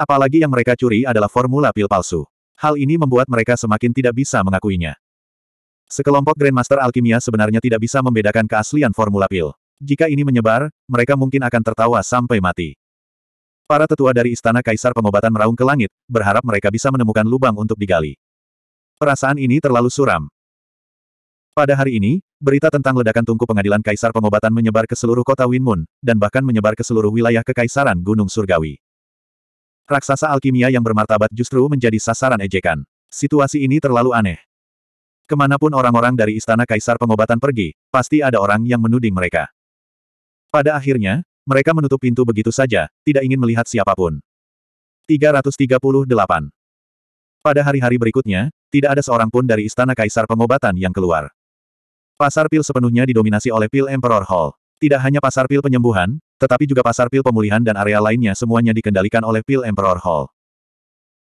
Apalagi yang mereka curi adalah formula pil palsu. Hal ini membuat mereka semakin tidak bisa mengakuinya. Sekelompok Grandmaster Alkimia sebenarnya tidak bisa membedakan keaslian formula pil. Jika ini menyebar, mereka mungkin akan tertawa sampai mati. Para tetua dari Istana Kaisar Pengobatan meraung ke langit, berharap mereka bisa menemukan lubang untuk digali. Perasaan ini terlalu suram. Pada hari ini, berita tentang ledakan tungku pengadilan Kaisar Pengobatan menyebar ke seluruh kota Winmun, dan bahkan menyebar ke seluruh wilayah Kekaisaran Gunung Surgawi. Raksasa alkimia yang bermartabat justru menjadi sasaran ejekan. Situasi ini terlalu aneh. Kemanapun orang-orang dari Istana Kaisar Pengobatan pergi, pasti ada orang yang menuding mereka. Pada akhirnya, mereka menutup pintu begitu saja, tidak ingin melihat siapapun. 338. Pada hari-hari berikutnya, tidak ada seorang pun dari Istana Kaisar Pengobatan yang keluar. Pasar pil sepenuhnya didominasi oleh pil Emperor Hall. Tidak hanya pasar pil penyembuhan, tetapi juga pasar pil pemulihan dan area lainnya semuanya dikendalikan oleh pil Emperor Hall.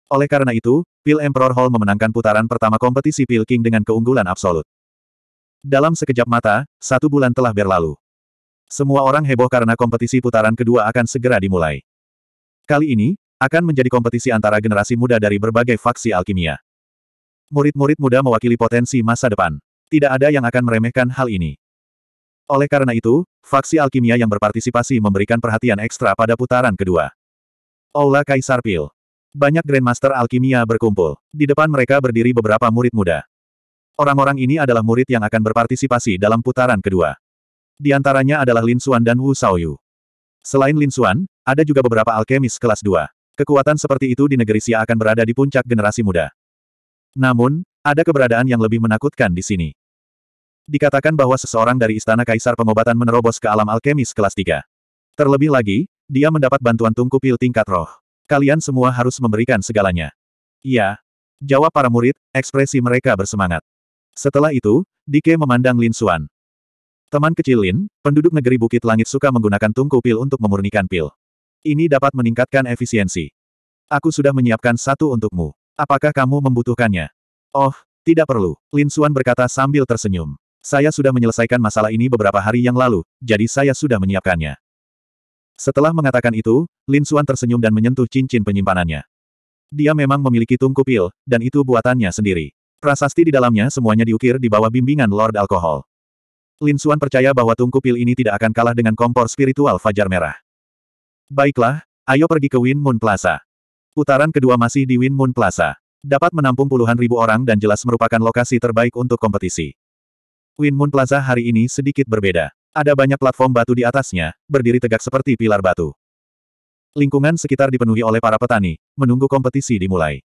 Oleh karena itu, Pil Emperor Hall memenangkan putaran pertama kompetisi Pil King dengan keunggulan absolut. Dalam sekejap mata, satu bulan telah berlalu. Semua orang heboh karena kompetisi putaran kedua akan segera dimulai. Kali ini, akan menjadi kompetisi antara generasi muda dari berbagai faksi alkimia. Murid-murid muda mewakili potensi masa depan. Tidak ada yang akan meremehkan hal ini. Oleh karena itu, faksi alkimia yang berpartisipasi memberikan perhatian ekstra pada putaran kedua. Aula Kaisar Pil banyak Grandmaster Alkimia berkumpul. Di depan mereka berdiri beberapa murid muda. Orang-orang ini adalah murid yang akan berpartisipasi dalam putaran kedua. Di antaranya adalah Lin Xuan dan Wu Shaoyu. Selain Lin Xuan, ada juga beberapa alkemis kelas 2. Kekuatan seperti itu di negeri Xia akan berada di puncak generasi muda. Namun, ada keberadaan yang lebih menakutkan di sini. Dikatakan bahwa seseorang dari Istana Kaisar Pengobatan menerobos ke alam alkemis kelas 3. Terlebih lagi, dia mendapat bantuan tungku pil tingkat roh. Kalian semua harus memberikan segalanya. Iya. Jawab para murid, ekspresi mereka bersemangat. Setelah itu, Dike memandang Lin Suan. Teman kecil Lin, penduduk negeri Bukit Langit suka menggunakan tungku pil untuk memurnikan pil. Ini dapat meningkatkan efisiensi. Aku sudah menyiapkan satu untukmu. Apakah kamu membutuhkannya? Oh, tidak perlu. Lin Suan berkata sambil tersenyum. Saya sudah menyelesaikan masalah ini beberapa hari yang lalu, jadi saya sudah menyiapkannya. Setelah mengatakan itu, Lin Xuan tersenyum dan menyentuh cincin penyimpanannya. Dia memang memiliki tungku pil, dan itu buatannya sendiri. Prasasti di dalamnya semuanya diukir di bawah bimbingan Lord Alkohol. Lin Xuan percaya bahwa tungku pil ini tidak akan kalah dengan kompor spiritual Fajar Merah. Baiklah, ayo pergi ke Win Moon Plaza. Putaran kedua masih di Win Moon Plaza. Dapat menampung puluhan ribu orang dan jelas merupakan lokasi terbaik untuk kompetisi. Win Moon Plaza hari ini sedikit berbeda. Ada banyak platform batu di atasnya, berdiri tegak seperti pilar batu. Lingkungan sekitar dipenuhi oleh para petani, menunggu kompetisi dimulai.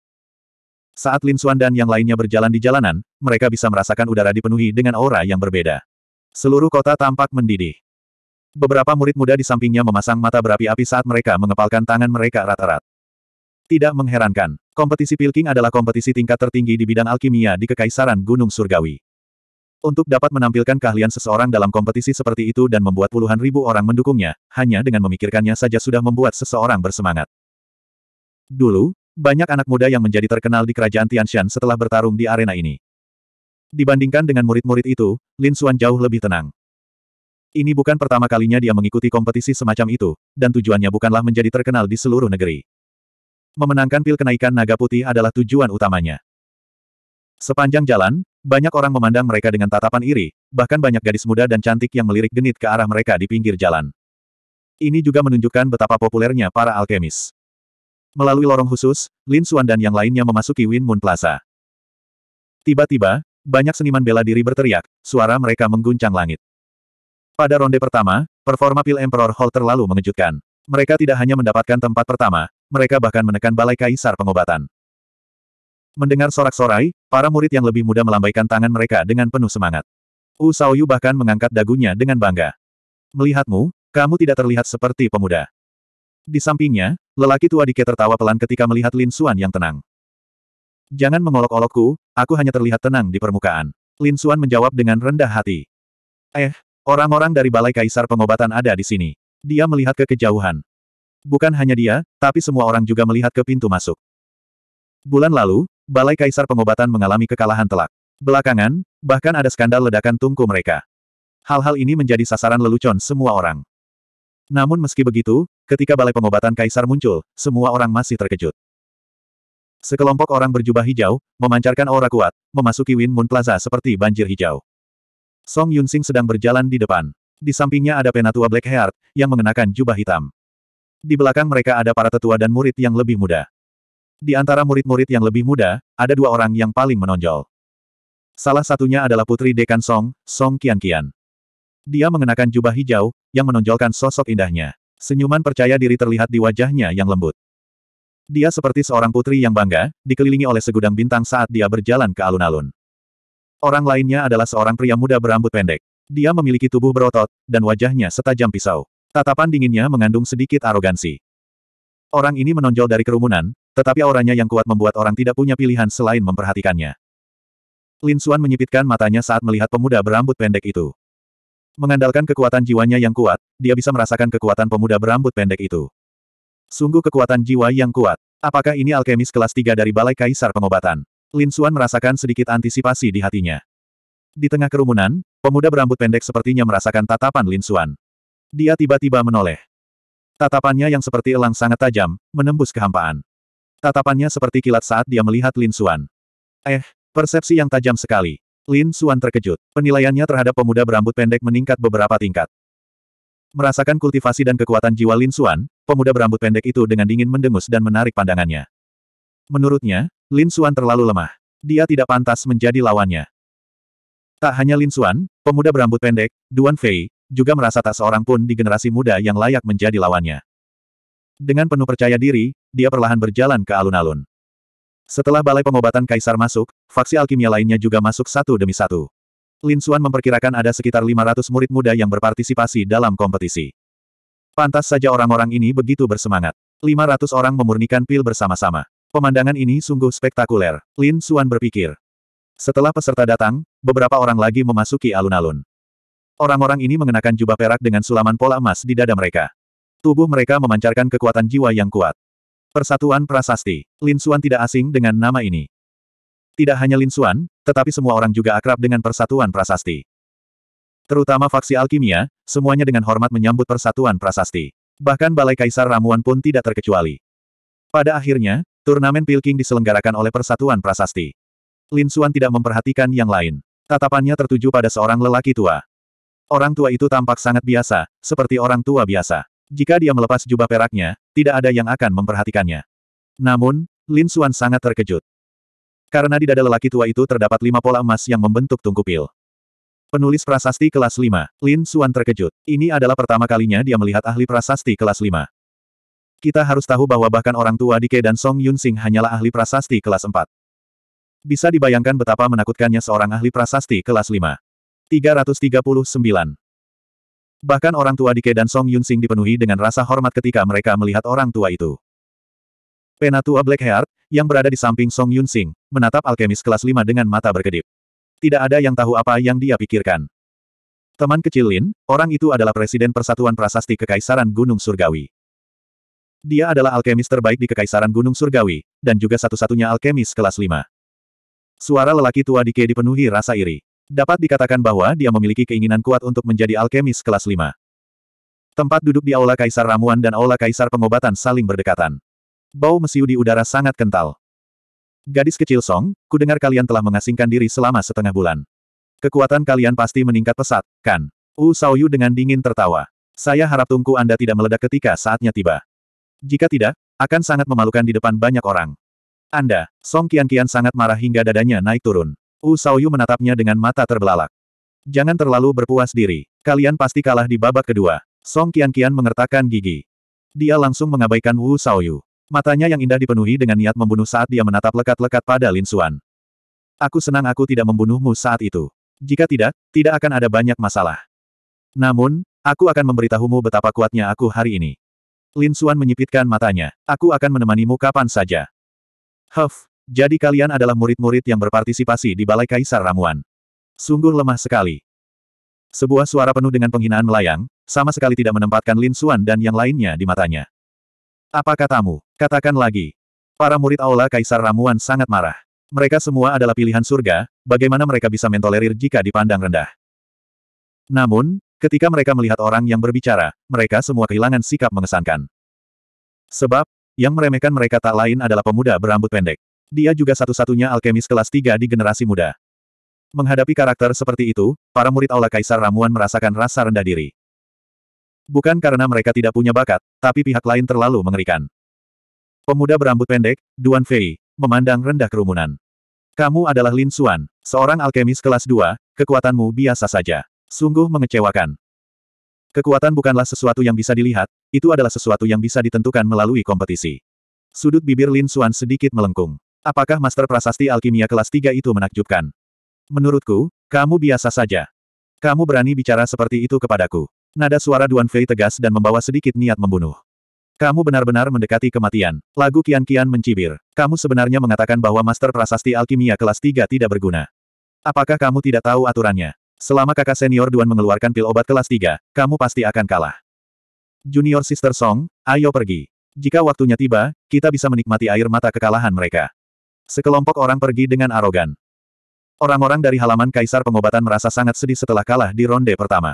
Saat Lin Xuan dan yang lainnya berjalan di jalanan, mereka bisa merasakan udara dipenuhi dengan aura yang berbeda. Seluruh kota tampak mendidih. Beberapa murid muda di sampingnya memasang mata berapi-api saat mereka mengepalkan tangan mereka rata rat Tidak mengherankan, kompetisi Pilking adalah kompetisi tingkat tertinggi di bidang alkimia di Kekaisaran Gunung Surgawi. Untuk dapat menampilkan keahlian seseorang dalam kompetisi seperti itu dan membuat puluhan ribu orang mendukungnya, hanya dengan memikirkannya saja sudah membuat seseorang bersemangat. Dulu, banyak anak muda yang menjadi terkenal di kerajaan Tianshan setelah bertarung di arena ini. Dibandingkan dengan murid-murid itu, Lin Xuan jauh lebih tenang. Ini bukan pertama kalinya dia mengikuti kompetisi semacam itu, dan tujuannya bukanlah menjadi terkenal di seluruh negeri. Memenangkan pil kenaikan naga putih adalah tujuan utamanya. Sepanjang jalan, banyak orang memandang mereka dengan tatapan iri, bahkan banyak gadis muda dan cantik yang melirik genit ke arah mereka di pinggir jalan. Ini juga menunjukkan betapa populernya para alkemis. Melalui lorong khusus, Lin Xuan dan yang lainnya memasuki Win Moon Plaza. Tiba-tiba, banyak seniman bela diri berteriak, suara mereka mengguncang langit. Pada ronde pertama, performa Pil Emperor Hall terlalu mengejutkan. Mereka tidak hanya mendapatkan tempat pertama, mereka bahkan menekan balai kaisar pengobatan. Mendengar sorak-sorai, para murid yang lebih muda melambaikan tangan mereka dengan penuh semangat. U Yu bahkan mengangkat dagunya dengan bangga. Melihatmu, kamu tidak terlihat seperti pemuda. Di sampingnya, lelaki tua dike tertawa pelan ketika melihat Lin Xuan yang tenang. Jangan mengolok-olokku, aku hanya terlihat tenang di permukaan. Lin Xuan menjawab dengan rendah hati. Eh, orang-orang dari Balai Kaisar Pengobatan ada di sini. Dia melihat ke kejauhan. Bukan hanya dia, tapi semua orang juga melihat ke pintu masuk. Bulan lalu, Balai Kaisar Pengobatan mengalami kekalahan telak. Belakangan, bahkan ada skandal ledakan tungku mereka. Hal-hal ini menjadi sasaran lelucon semua orang. Namun meski begitu, ketika Balai Pengobatan Kaisar muncul, semua orang masih terkejut. Sekelompok orang berjubah hijau, memancarkan aura kuat, memasuki Win Moon Plaza seperti banjir hijau. Song Yunsing sedang berjalan di depan. Di sampingnya ada penatua black Blackheart, yang mengenakan jubah hitam. Di belakang mereka ada para tetua dan murid yang lebih muda. Di antara murid-murid yang lebih muda, ada dua orang yang paling menonjol. Salah satunya adalah putri Dekan Song, Song Qianqian. Dia mengenakan jubah hijau, yang menonjolkan sosok indahnya. Senyuman percaya diri terlihat di wajahnya yang lembut. Dia seperti seorang putri yang bangga, dikelilingi oleh segudang bintang saat dia berjalan ke alun-alun. Orang lainnya adalah seorang pria muda berambut pendek. Dia memiliki tubuh berotot, dan wajahnya setajam pisau. Tatapan dinginnya mengandung sedikit arogansi. Orang ini menonjol dari kerumunan, tetapi auranya yang kuat membuat orang tidak punya pilihan selain memperhatikannya. Lin Xuan menyipitkan matanya saat melihat pemuda berambut pendek itu. Mengandalkan kekuatan jiwanya yang kuat, dia bisa merasakan kekuatan pemuda berambut pendek itu. Sungguh kekuatan jiwa yang kuat. Apakah ini alkemis kelas 3 dari Balai Kaisar Pengobatan? Lin Xuan merasakan sedikit antisipasi di hatinya. Di tengah kerumunan, pemuda berambut pendek sepertinya merasakan tatapan Lin Xuan. Dia tiba-tiba menoleh. Tatapannya yang seperti elang sangat tajam, menembus kehampaan. Tatapannya seperti kilat saat dia melihat Lin Xuan. Eh, persepsi yang tajam sekali. Lin Xuan terkejut. Penilaiannya terhadap pemuda berambut pendek meningkat beberapa tingkat. Merasakan kultivasi dan kekuatan jiwa Lin Xuan, pemuda berambut pendek itu dengan dingin mendengus dan menarik pandangannya. Menurutnya, Lin Xuan terlalu lemah. Dia tidak pantas menjadi lawannya. Tak hanya Lin Xuan, pemuda berambut pendek, Duan Fei, juga merasa tak seorang pun di generasi muda yang layak menjadi lawannya. Dengan penuh percaya diri, dia perlahan berjalan ke alun-alun. Setelah balai pengobatan kaisar masuk, faksi alkimia lainnya juga masuk satu demi satu. Lin Xuan memperkirakan ada sekitar 500 murid muda yang berpartisipasi dalam kompetisi. Pantas saja orang-orang ini begitu bersemangat. 500 orang memurnikan pil bersama-sama. Pemandangan ini sungguh spektakuler, Lin Xuan berpikir. Setelah peserta datang, beberapa orang lagi memasuki alun-alun. Orang-orang ini mengenakan jubah perak dengan sulaman pola emas di dada mereka. Tubuh mereka memancarkan kekuatan jiwa yang kuat. Persatuan Prasasti. Lin Suan tidak asing dengan nama ini. Tidak hanya Lin Suan, tetapi semua orang juga akrab dengan Persatuan Prasasti. Terutama faksi alkimia, semuanya dengan hormat menyambut Persatuan Prasasti. Bahkan Balai Kaisar Ramuan pun tidak terkecuali. Pada akhirnya, turnamen Pilking diselenggarakan oleh Persatuan Prasasti. Lin Suan tidak memperhatikan yang lain. Tatapannya tertuju pada seorang lelaki tua. Orang tua itu tampak sangat biasa, seperti orang tua biasa. Jika dia melepas jubah peraknya, tidak ada yang akan memperhatikannya. Namun, Lin Xuan sangat terkejut. Karena di dada lelaki tua itu terdapat lima pola emas yang membentuk tungku pil. Penulis prasasti kelas 5, Lin Xuan terkejut. Ini adalah pertama kalinya dia melihat ahli prasasti kelas 5. Kita harus tahu bahwa bahkan orang tua Di Ke dan Song Yun Sing hanyalah ahli prasasti kelas 4. Bisa dibayangkan betapa menakutkannya seorang ahli prasasti kelas 5. 339. Bahkan orang tua Dike dan Song Yunxing dipenuhi dengan rasa hormat ketika mereka melihat orang tua itu. Penatua Blackheart, yang berada di samping Song Yunxing menatap alkemis kelas 5 dengan mata berkedip. Tidak ada yang tahu apa yang dia pikirkan. Teman kecil Lin, orang itu adalah Presiden Persatuan Prasasti Kekaisaran Gunung Surgawi. Dia adalah alkemis terbaik di Kekaisaran Gunung Surgawi, dan juga satu-satunya alkemis kelas 5. Suara lelaki tua Dike dipenuhi rasa iri. Dapat dikatakan bahwa dia memiliki keinginan kuat untuk menjadi alkemis kelas 5. Tempat duduk di Aula Kaisar Ramuan dan Aula Kaisar Pengobatan saling berdekatan. Bau mesiu di udara sangat kental. Gadis kecil Song, ku dengar kalian telah mengasingkan diri selama setengah bulan. Kekuatan kalian pasti meningkat pesat, kan? Wu Saoyu dengan dingin tertawa. Saya harap tungku Anda tidak meledak ketika saatnya tiba. Jika tidak, akan sangat memalukan di depan banyak orang. Anda, Song Kian-Kian sangat marah hingga dadanya naik turun. Wu Saoyu menatapnya dengan mata terbelalak. Jangan terlalu berpuas diri. Kalian pasti kalah di babak kedua. Song Qianqian mengertakkan gigi. Dia langsung mengabaikan Wu Saoyu. Matanya yang indah dipenuhi dengan niat membunuh saat dia menatap lekat-lekat pada Lin Xuan. Aku senang aku tidak membunuhmu saat itu. Jika tidak, tidak akan ada banyak masalah. Namun, aku akan memberitahumu betapa kuatnya aku hari ini. Lin Xuan menyipitkan matanya. Aku akan menemanimu kapan saja. Huff, jadi kalian adalah murid-murid yang berpartisipasi di Balai Kaisar Ramuan. Sungguh lemah sekali. Sebuah suara penuh dengan penghinaan melayang, sama sekali tidak menempatkan Lin Xuan dan yang lainnya di matanya. Apa katamu? Katakan lagi. Para murid Aula Kaisar Ramuan sangat marah. Mereka semua adalah pilihan surga, bagaimana mereka bisa mentolerir jika dipandang rendah. Namun, ketika mereka melihat orang yang berbicara, mereka semua kehilangan sikap mengesankan. Sebab, yang meremehkan mereka tak lain adalah pemuda berambut pendek. Dia juga satu-satunya alkemis kelas 3 di generasi muda. Menghadapi karakter seperti itu, para murid Aula Kaisar Ramuan merasakan rasa rendah diri. Bukan karena mereka tidak punya bakat, tapi pihak lain terlalu mengerikan. Pemuda berambut pendek, Duan Fei, memandang rendah kerumunan. Kamu adalah Lin Xuan, seorang alkemis kelas 2, kekuatanmu biasa saja. Sungguh mengecewakan. Kekuatan bukanlah sesuatu yang bisa dilihat, itu adalah sesuatu yang bisa ditentukan melalui kompetisi. Sudut bibir Lin Xuan sedikit melengkung. Apakah Master Prasasti Alkimia kelas 3 itu menakjubkan? Menurutku, kamu biasa saja. Kamu berani bicara seperti itu kepadaku. Nada suara Duan Fei tegas dan membawa sedikit niat membunuh. Kamu benar-benar mendekati kematian. Lagu kian-kian mencibir. Kamu sebenarnya mengatakan bahwa Master Prasasti Alkimia kelas 3 tidak berguna. Apakah kamu tidak tahu aturannya? Selama kakak senior Duan mengeluarkan pil obat kelas 3, kamu pasti akan kalah. Junior Sister Song, ayo pergi. Jika waktunya tiba, kita bisa menikmati air mata kekalahan mereka. Sekelompok orang pergi dengan arogan. Orang-orang dari halaman Kaisar Pengobatan merasa sangat sedih setelah kalah di ronde pertama.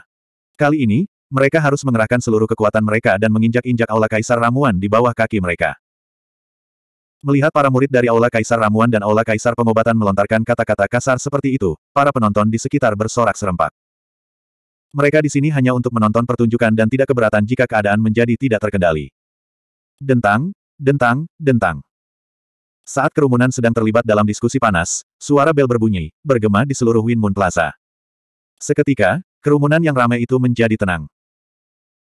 Kali ini, mereka harus mengerahkan seluruh kekuatan mereka dan menginjak-injak Aula Kaisar Ramuan di bawah kaki mereka. Melihat para murid dari Aula Kaisar Ramuan dan Aula Kaisar Pengobatan melontarkan kata-kata kasar seperti itu, para penonton di sekitar bersorak serempak. Mereka di sini hanya untuk menonton pertunjukan dan tidak keberatan jika keadaan menjadi tidak terkendali. Dentang, dentang, dentang. Saat kerumunan sedang terlibat dalam diskusi panas, suara bel berbunyi, bergema di seluruh Win Plaza. Seketika, kerumunan yang ramai itu menjadi tenang.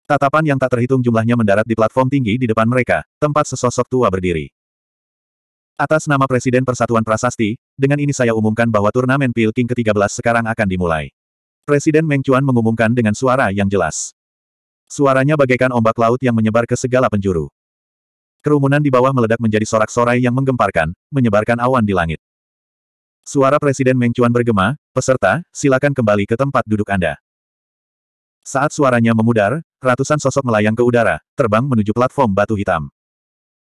Tatapan yang tak terhitung jumlahnya mendarat di platform tinggi di depan mereka, tempat sesosok tua berdiri. Atas nama Presiden Persatuan Prasasti, dengan ini saya umumkan bahwa turnamen Pil King ke-13 sekarang akan dimulai. Presiden Meng Chuan mengumumkan dengan suara yang jelas. Suaranya bagaikan ombak laut yang menyebar ke segala penjuru. Kerumunan di bawah meledak menjadi sorak-sorai yang menggemparkan, menyebarkan awan di langit. Suara Presiden Meng Chuan bergema, peserta, silakan kembali ke tempat duduk Anda. Saat suaranya memudar, ratusan sosok melayang ke udara, terbang menuju platform batu hitam.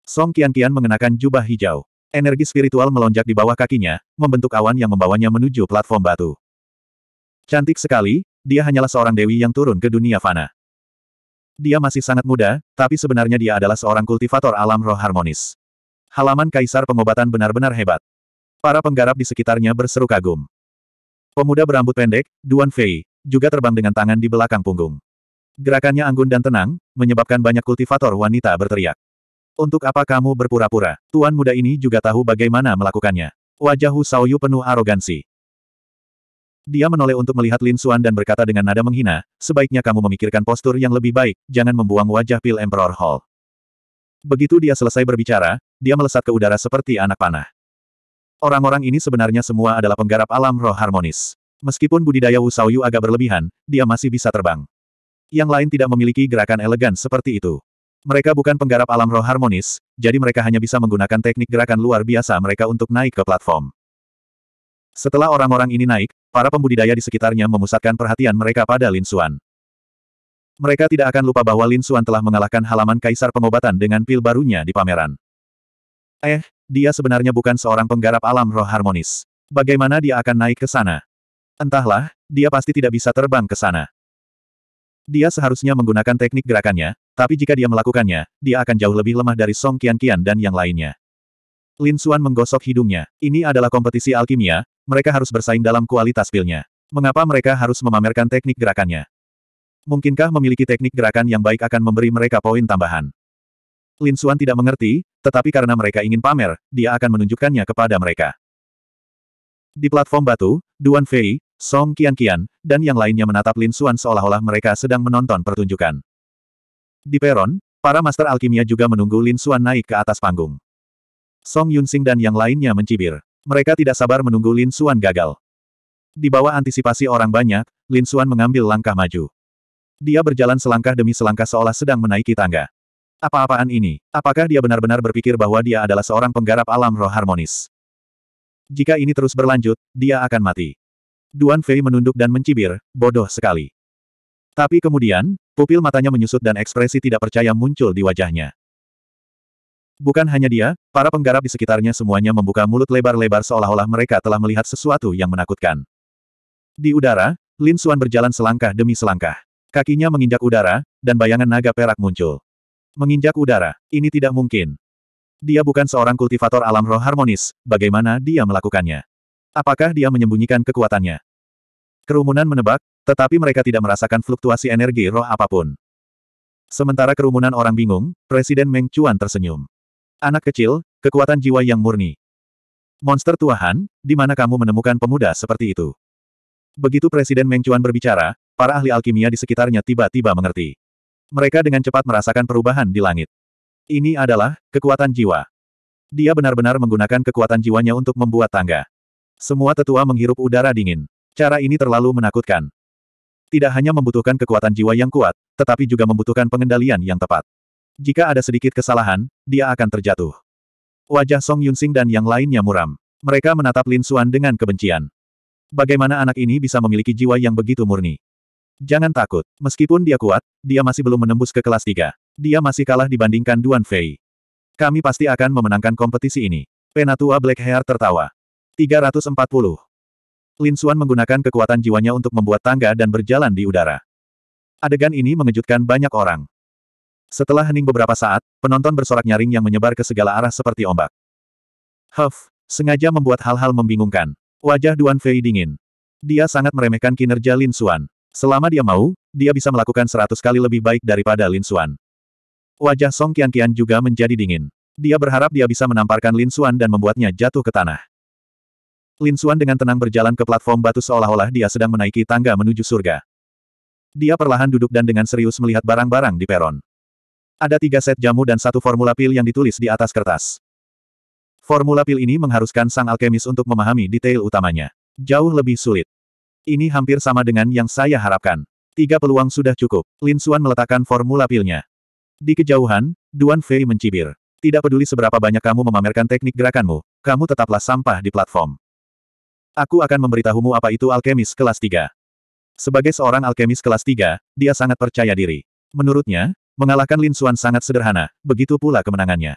Song Kian-Kian mengenakan jubah hijau. Energi spiritual melonjak di bawah kakinya, membentuk awan yang membawanya menuju platform batu. Cantik sekali, dia hanyalah seorang dewi yang turun ke dunia fana. Dia masih sangat muda, tapi sebenarnya dia adalah seorang kultivator alam roh harmonis. Halaman kaisar pengobatan benar-benar hebat. Para penggarap di sekitarnya berseru kagum. Pemuda berambut pendek, Duan Fei, juga terbang dengan tangan di belakang punggung. Gerakannya anggun dan tenang, menyebabkan banyak kultivator wanita berteriak. Untuk apa kamu berpura-pura? Tuan muda ini juga tahu bagaimana melakukannya. Wajah Hu Saoyu penuh arogansi. Dia menoleh untuk melihat Lin Xuan dan berkata dengan nada menghina, sebaiknya kamu memikirkan postur yang lebih baik, jangan membuang wajah Pil Emperor Hall. Begitu dia selesai berbicara, dia melesat ke udara seperti anak panah. Orang-orang ini sebenarnya semua adalah penggarap alam roh harmonis. Meskipun budidaya Wu agak berlebihan, dia masih bisa terbang. Yang lain tidak memiliki gerakan elegan seperti itu. Mereka bukan penggarap alam roh harmonis, jadi mereka hanya bisa menggunakan teknik gerakan luar biasa mereka untuk naik ke platform. Setelah orang-orang ini naik, para pembudidaya di sekitarnya memusatkan perhatian mereka pada Lin Xuan. Mereka tidak akan lupa bahwa Lin Xuan telah mengalahkan halaman kaisar pengobatan dengan pil barunya di pameran. Eh, dia sebenarnya bukan seorang penggarap alam roh harmonis. Bagaimana dia akan naik ke sana? Entahlah, dia pasti tidak bisa terbang ke sana. Dia seharusnya menggunakan teknik gerakannya, tapi jika dia melakukannya, dia akan jauh lebih lemah dari Song Qian Qian dan yang lainnya. Lin Xuan menggosok hidungnya. Ini adalah kompetisi alkimia, mereka harus bersaing dalam kualitas pilnya. Mengapa mereka harus memamerkan teknik gerakannya? Mungkinkah memiliki teknik gerakan yang baik akan memberi mereka poin tambahan? Lin Xuan tidak mengerti, tetapi karena mereka ingin pamer, dia akan menunjukkannya kepada mereka. Di platform batu, Duan Fei, Song Qianqian, dan yang lainnya menatap Lin Xuan seolah-olah mereka sedang menonton pertunjukan. Di peron, para master alkimia juga menunggu Lin Xuan naik ke atas panggung. Song Yunxing dan yang lainnya mencibir. Mereka tidak sabar menunggu Lin Xuan gagal. Di bawah antisipasi orang banyak, Lin Xuan mengambil langkah maju. Dia berjalan selangkah demi selangkah seolah sedang menaiki tangga. Apa-apaan ini? Apakah dia benar-benar berpikir bahwa dia adalah seorang penggarap alam roh harmonis? Jika ini terus berlanjut, dia akan mati. Duan Fei menunduk dan mencibir, bodoh sekali. Tapi kemudian, pupil matanya menyusut dan ekspresi tidak percaya muncul di wajahnya. Bukan hanya dia, para penggarap di sekitarnya semuanya membuka mulut lebar-lebar seolah-olah mereka telah melihat sesuatu yang menakutkan. Di udara, Lin Xuan berjalan selangkah demi selangkah. Kakinya menginjak udara, dan bayangan naga perak muncul. Menginjak udara, ini tidak mungkin. Dia bukan seorang kultivator alam roh harmonis, bagaimana dia melakukannya? Apakah dia menyembunyikan kekuatannya? Kerumunan menebak, tetapi mereka tidak merasakan fluktuasi energi roh apapun. Sementara kerumunan orang bingung, Presiden Meng Chuan tersenyum. Anak kecil, kekuatan jiwa yang murni. Monster Tuahan, di mana kamu menemukan pemuda seperti itu? Begitu Presiden Meng Chuan berbicara, para ahli alkimia di sekitarnya tiba-tiba mengerti. Mereka dengan cepat merasakan perubahan di langit. Ini adalah kekuatan jiwa. Dia benar-benar menggunakan kekuatan jiwanya untuk membuat tangga. Semua tetua menghirup udara dingin. Cara ini terlalu menakutkan. Tidak hanya membutuhkan kekuatan jiwa yang kuat, tetapi juga membutuhkan pengendalian yang tepat. Jika ada sedikit kesalahan, dia akan terjatuh. Wajah Song Yunsing dan yang lainnya muram. Mereka menatap Lin Xuan dengan kebencian. Bagaimana anak ini bisa memiliki jiwa yang begitu murni? Jangan takut, meskipun dia kuat, dia masih belum menembus ke kelas 3. Dia masih kalah dibandingkan Duan Fei. Kami pasti akan memenangkan kompetisi ini. Penatua Black Hair tertawa. 340. Lin Xuan menggunakan kekuatan jiwanya untuk membuat tangga dan berjalan di udara. Adegan ini mengejutkan banyak orang. Setelah hening beberapa saat, penonton bersorak nyaring yang menyebar ke segala arah seperti ombak. Huff, sengaja membuat hal-hal membingungkan. Wajah Duan Fei dingin. Dia sangat meremehkan kinerja Lin Xuan. Selama dia mau, dia bisa melakukan seratus kali lebih baik daripada Lin Xuan. Wajah Song Qianqian juga menjadi dingin. Dia berharap dia bisa menamparkan Lin Xuan dan membuatnya jatuh ke tanah. Lin Xuan dengan tenang berjalan ke platform batu seolah-olah dia sedang menaiki tangga menuju surga. Dia perlahan duduk dan dengan serius melihat barang-barang di peron. Ada tiga set jamu dan satu formula pil yang ditulis di atas kertas. Formula pil ini mengharuskan sang alkemis untuk memahami detail utamanya. Jauh lebih sulit. Ini hampir sama dengan yang saya harapkan. Tiga peluang sudah cukup. Lin Xuan meletakkan formula pilnya. Di kejauhan, Duan Fei mencibir. Tidak peduli seberapa banyak kamu memamerkan teknik gerakanmu, kamu tetaplah sampah di platform. Aku akan memberitahumu apa itu alkemis kelas tiga. Sebagai seorang alkemis kelas tiga, dia sangat percaya diri. Menurutnya, Mengalahkan Lin Xuan sangat sederhana, begitu pula kemenangannya.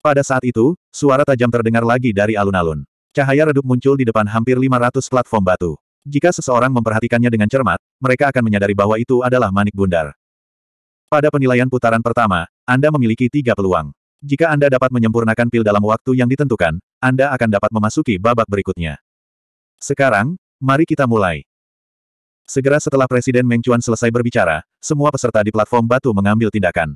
Pada saat itu, suara tajam terdengar lagi dari alun-alun. Cahaya redup muncul di depan hampir 500 platform batu. Jika seseorang memperhatikannya dengan cermat, mereka akan menyadari bahwa itu adalah manik bundar. Pada penilaian putaran pertama, Anda memiliki tiga peluang. Jika Anda dapat menyempurnakan pil dalam waktu yang ditentukan, Anda akan dapat memasuki babak berikutnya. Sekarang, mari kita mulai. Segera setelah Presiden Meng Chuan selesai berbicara, semua peserta di platform batu mengambil tindakan.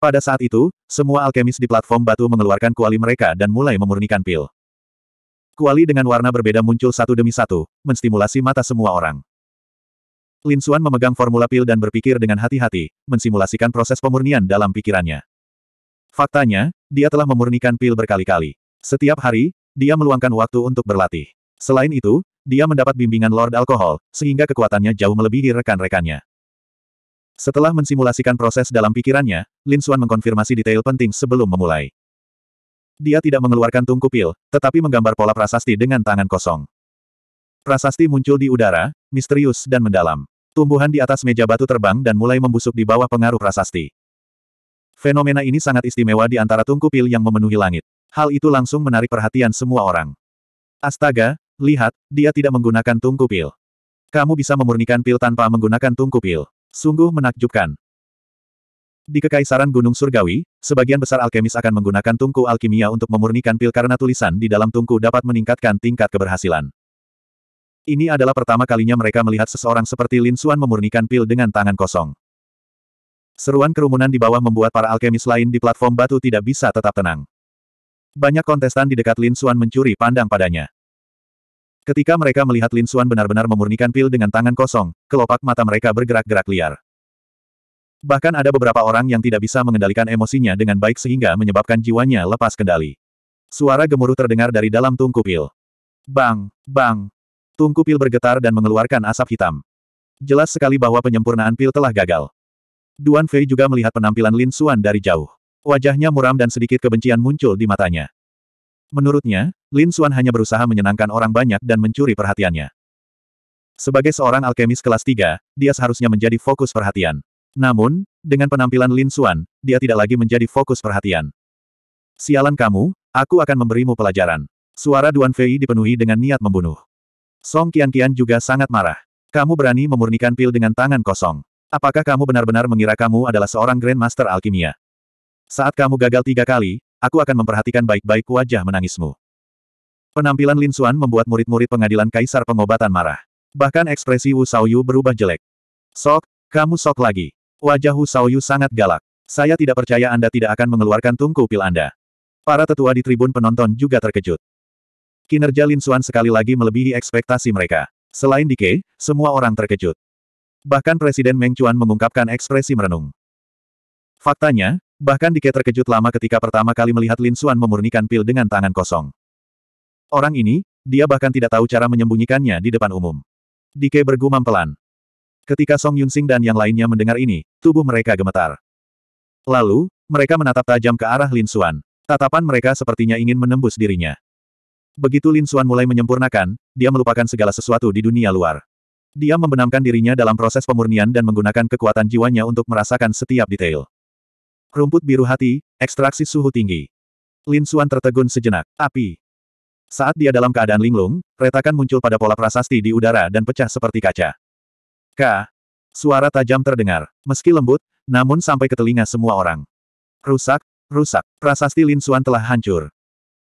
Pada saat itu, semua alkemis di platform batu mengeluarkan kuali mereka dan mulai memurnikan pil. Kuali dengan warna berbeda muncul satu demi satu, menstimulasi mata semua orang. Lin Xuan memegang formula pil dan berpikir dengan hati-hati, mensimulasikan proses pemurnian dalam pikirannya. Faktanya, dia telah memurnikan pil berkali-kali. Setiap hari, dia meluangkan waktu untuk berlatih. Selain itu, dia mendapat bimbingan Lord Alkohol, sehingga kekuatannya jauh melebihi rekan-rekannya. Setelah mensimulasikan proses dalam pikirannya, Lin Xuan mengkonfirmasi detail penting sebelum memulai. Dia tidak mengeluarkan tungku pil, tetapi menggambar pola prasasti dengan tangan kosong. Prasasti muncul di udara, misterius dan mendalam. Tumbuhan di atas meja batu terbang dan mulai membusuk di bawah pengaruh prasasti. Fenomena ini sangat istimewa di antara tungku pil yang memenuhi langit. Hal itu langsung menarik perhatian semua orang. Astaga, Lihat, dia tidak menggunakan tungku pil. Kamu bisa memurnikan pil tanpa menggunakan tungku pil. Sungguh menakjubkan. Di Kekaisaran Gunung Surgawi, sebagian besar alkemis akan menggunakan tungku alkimia untuk memurnikan pil karena tulisan di dalam tungku dapat meningkatkan tingkat keberhasilan. Ini adalah pertama kalinya mereka melihat seseorang seperti Lin Xuan memurnikan pil dengan tangan kosong. Seruan kerumunan di bawah membuat para alkemis lain di platform batu tidak bisa tetap tenang. Banyak kontestan di dekat Lin Xuan mencuri pandang padanya. Ketika mereka melihat Lin Xuan benar-benar memurnikan pil dengan tangan kosong, kelopak mata mereka bergerak-gerak liar. Bahkan ada beberapa orang yang tidak bisa mengendalikan emosinya dengan baik sehingga menyebabkan jiwanya lepas kendali. Suara gemuruh terdengar dari dalam tungku pil. Bang! Bang! Tungku pil bergetar dan mengeluarkan asap hitam. Jelas sekali bahwa penyempurnaan pil telah gagal. Duan Fei juga melihat penampilan Lin Xuan dari jauh. Wajahnya muram dan sedikit kebencian muncul di matanya. Menurutnya, Lin Xuan hanya berusaha menyenangkan orang banyak dan mencuri perhatiannya. Sebagai seorang alkemis kelas 3, dia seharusnya menjadi fokus perhatian. Namun, dengan penampilan Lin Xuan, dia tidak lagi menjadi fokus perhatian. Sialan kamu, aku akan memberimu pelajaran. Suara Duan Fei dipenuhi dengan niat membunuh. Song Qianqian Qian juga sangat marah. Kamu berani memurnikan pil dengan tangan kosong. Apakah kamu benar-benar mengira kamu adalah seorang Grandmaster Alkimia? Saat kamu gagal tiga kali, aku akan memperhatikan baik-baik wajah menangismu. Penampilan Lin Xuan membuat murid-murid pengadilan kaisar pengobatan marah. Bahkan ekspresi Wu Xiaoyu berubah jelek. Sok, kamu sok lagi. Wajah Wu Xiaoyu sangat galak. Saya tidak percaya Anda tidak akan mengeluarkan tungku pil Anda. Para tetua di tribun penonton juga terkejut. Kinerja Lin Xuan sekali lagi melebihi ekspektasi mereka. Selain Dike, semua orang terkejut. Bahkan Presiden Meng Chuan mengungkapkan ekspresi merenung. Faktanya, bahkan Dike terkejut lama ketika pertama kali melihat Lin Xuan memurnikan pil dengan tangan kosong. Orang ini, dia bahkan tidak tahu cara menyembunyikannya di depan umum. Dike bergumam pelan. Ketika Song Yunsing dan yang lainnya mendengar ini, tubuh mereka gemetar. Lalu, mereka menatap tajam ke arah Lin Xuan. Tatapan mereka sepertinya ingin menembus dirinya. Begitu Lin Xuan mulai menyempurnakan, dia melupakan segala sesuatu di dunia luar. Dia membenamkan dirinya dalam proses pemurnian dan menggunakan kekuatan jiwanya untuk merasakan setiap detail. Rumput biru hati, ekstraksi suhu tinggi. Lin Xuan tertegun sejenak. Api. Saat dia dalam keadaan linglung, retakan muncul pada pola prasasti di udara dan pecah seperti kaca. K. Suara tajam terdengar. Meski lembut, namun sampai ke telinga semua orang. Rusak, rusak. Prasasti Lin Xuan telah hancur.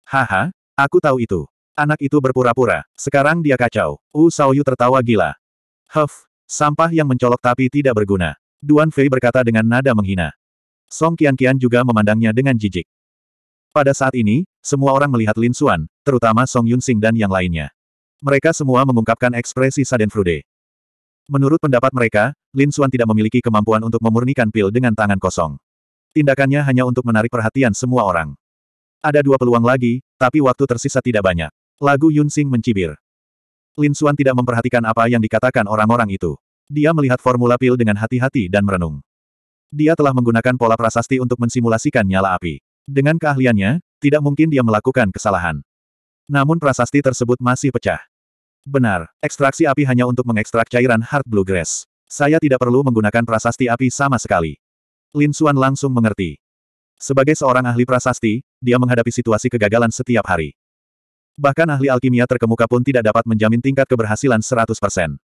Haha, aku tahu itu. Anak itu berpura-pura. Sekarang dia kacau. Wu Saoyu tertawa gila. Huff, sampah yang mencolok tapi tidak berguna. Duan Fei berkata dengan nada menghina. Song Qian Qian juga memandangnya dengan jijik. Pada saat ini, semua orang melihat Lin Xuan, terutama Song Yun Sing dan yang lainnya. Mereka semua mengungkapkan ekspresi Frude. Menurut pendapat mereka, Lin Xuan tidak memiliki kemampuan untuk memurnikan pil dengan tangan kosong. Tindakannya hanya untuk menarik perhatian semua orang. Ada dua peluang lagi, tapi waktu tersisa tidak banyak. Lagu Yun Sing mencibir. Lin Xuan tidak memperhatikan apa yang dikatakan orang-orang itu. Dia melihat formula pil dengan hati-hati dan merenung. Dia telah menggunakan pola prasasti untuk mensimulasikan nyala api. Dengan keahliannya, tidak mungkin dia melakukan kesalahan. Namun prasasti tersebut masih pecah. Benar, ekstraksi api hanya untuk mengekstrak cairan Heart Bluegrass. Saya tidak perlu menggunakan prasasti api sama sekali. Lin Xuan langsung mengerti. Sebagai seorang ahli prasasti, dia menghadapi situasi kegagalan setiap hari. Bahkan ahli alkimia terkemuka pun tidak dapat menjamin tingkat keberhasilan 100%.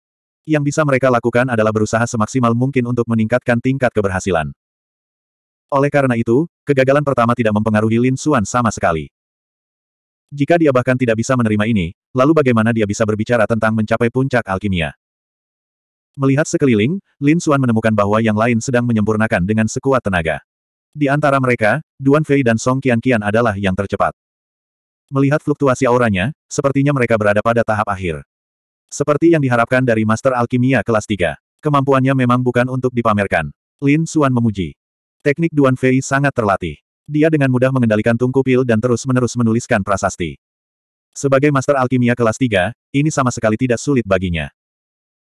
Yang bisa mereka lakukan adalah berusaha semaksimal mungkin untuk meningkatkan tingkat keberhasilan. Oleh karena itu, kegagalan pertama tidak mempengaruhi Lin Xuan sama sekali. Jika dia bahkan tidak bisa menerima ini, lalu bagaimana dia bisa berbicara tentang mencapai puncak alkimia? Melihat sekeliling, Lin Xuan menemukan bahwa yang lain sedang menyempurnakan dengan sekuat tenaga. Di antara mereka, Duan Fei dan Song Qianqian adalah yang tercepat. Melihat fluktuasi auranya, sepertinya mereka berada pada tahap akhir. Seperti yang diharapkan dari Master Alkimia kelas 3. Kemampuannya memang bukan untuk dipamerkan. Lin Xuan memuji. Teknik Duan Fei sangat terlatih. Dia dengan mudah mengendalikan tungku pil dan terus-menerus menuliskan prasasti. Sebagai master alkimia kelas 3, ini sama sekali tidak sulit baginya.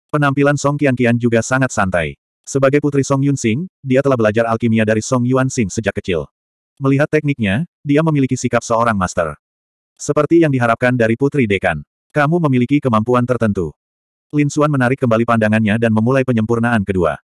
Penampilan Song Kian juga sangat santai. Sebagai putri Song Yunxing, dia telah belajar alkimia dari Song Yuanxing sejak kecil. Melihat tekniknya, dia memiliki sikap seorang master. Seperti yang diharapkan dari putri dekan. Kamu memiliki kemampuan tertentu. Lin Xuan menarik kembali pandangannya dan memulai penyempurnaan kedua.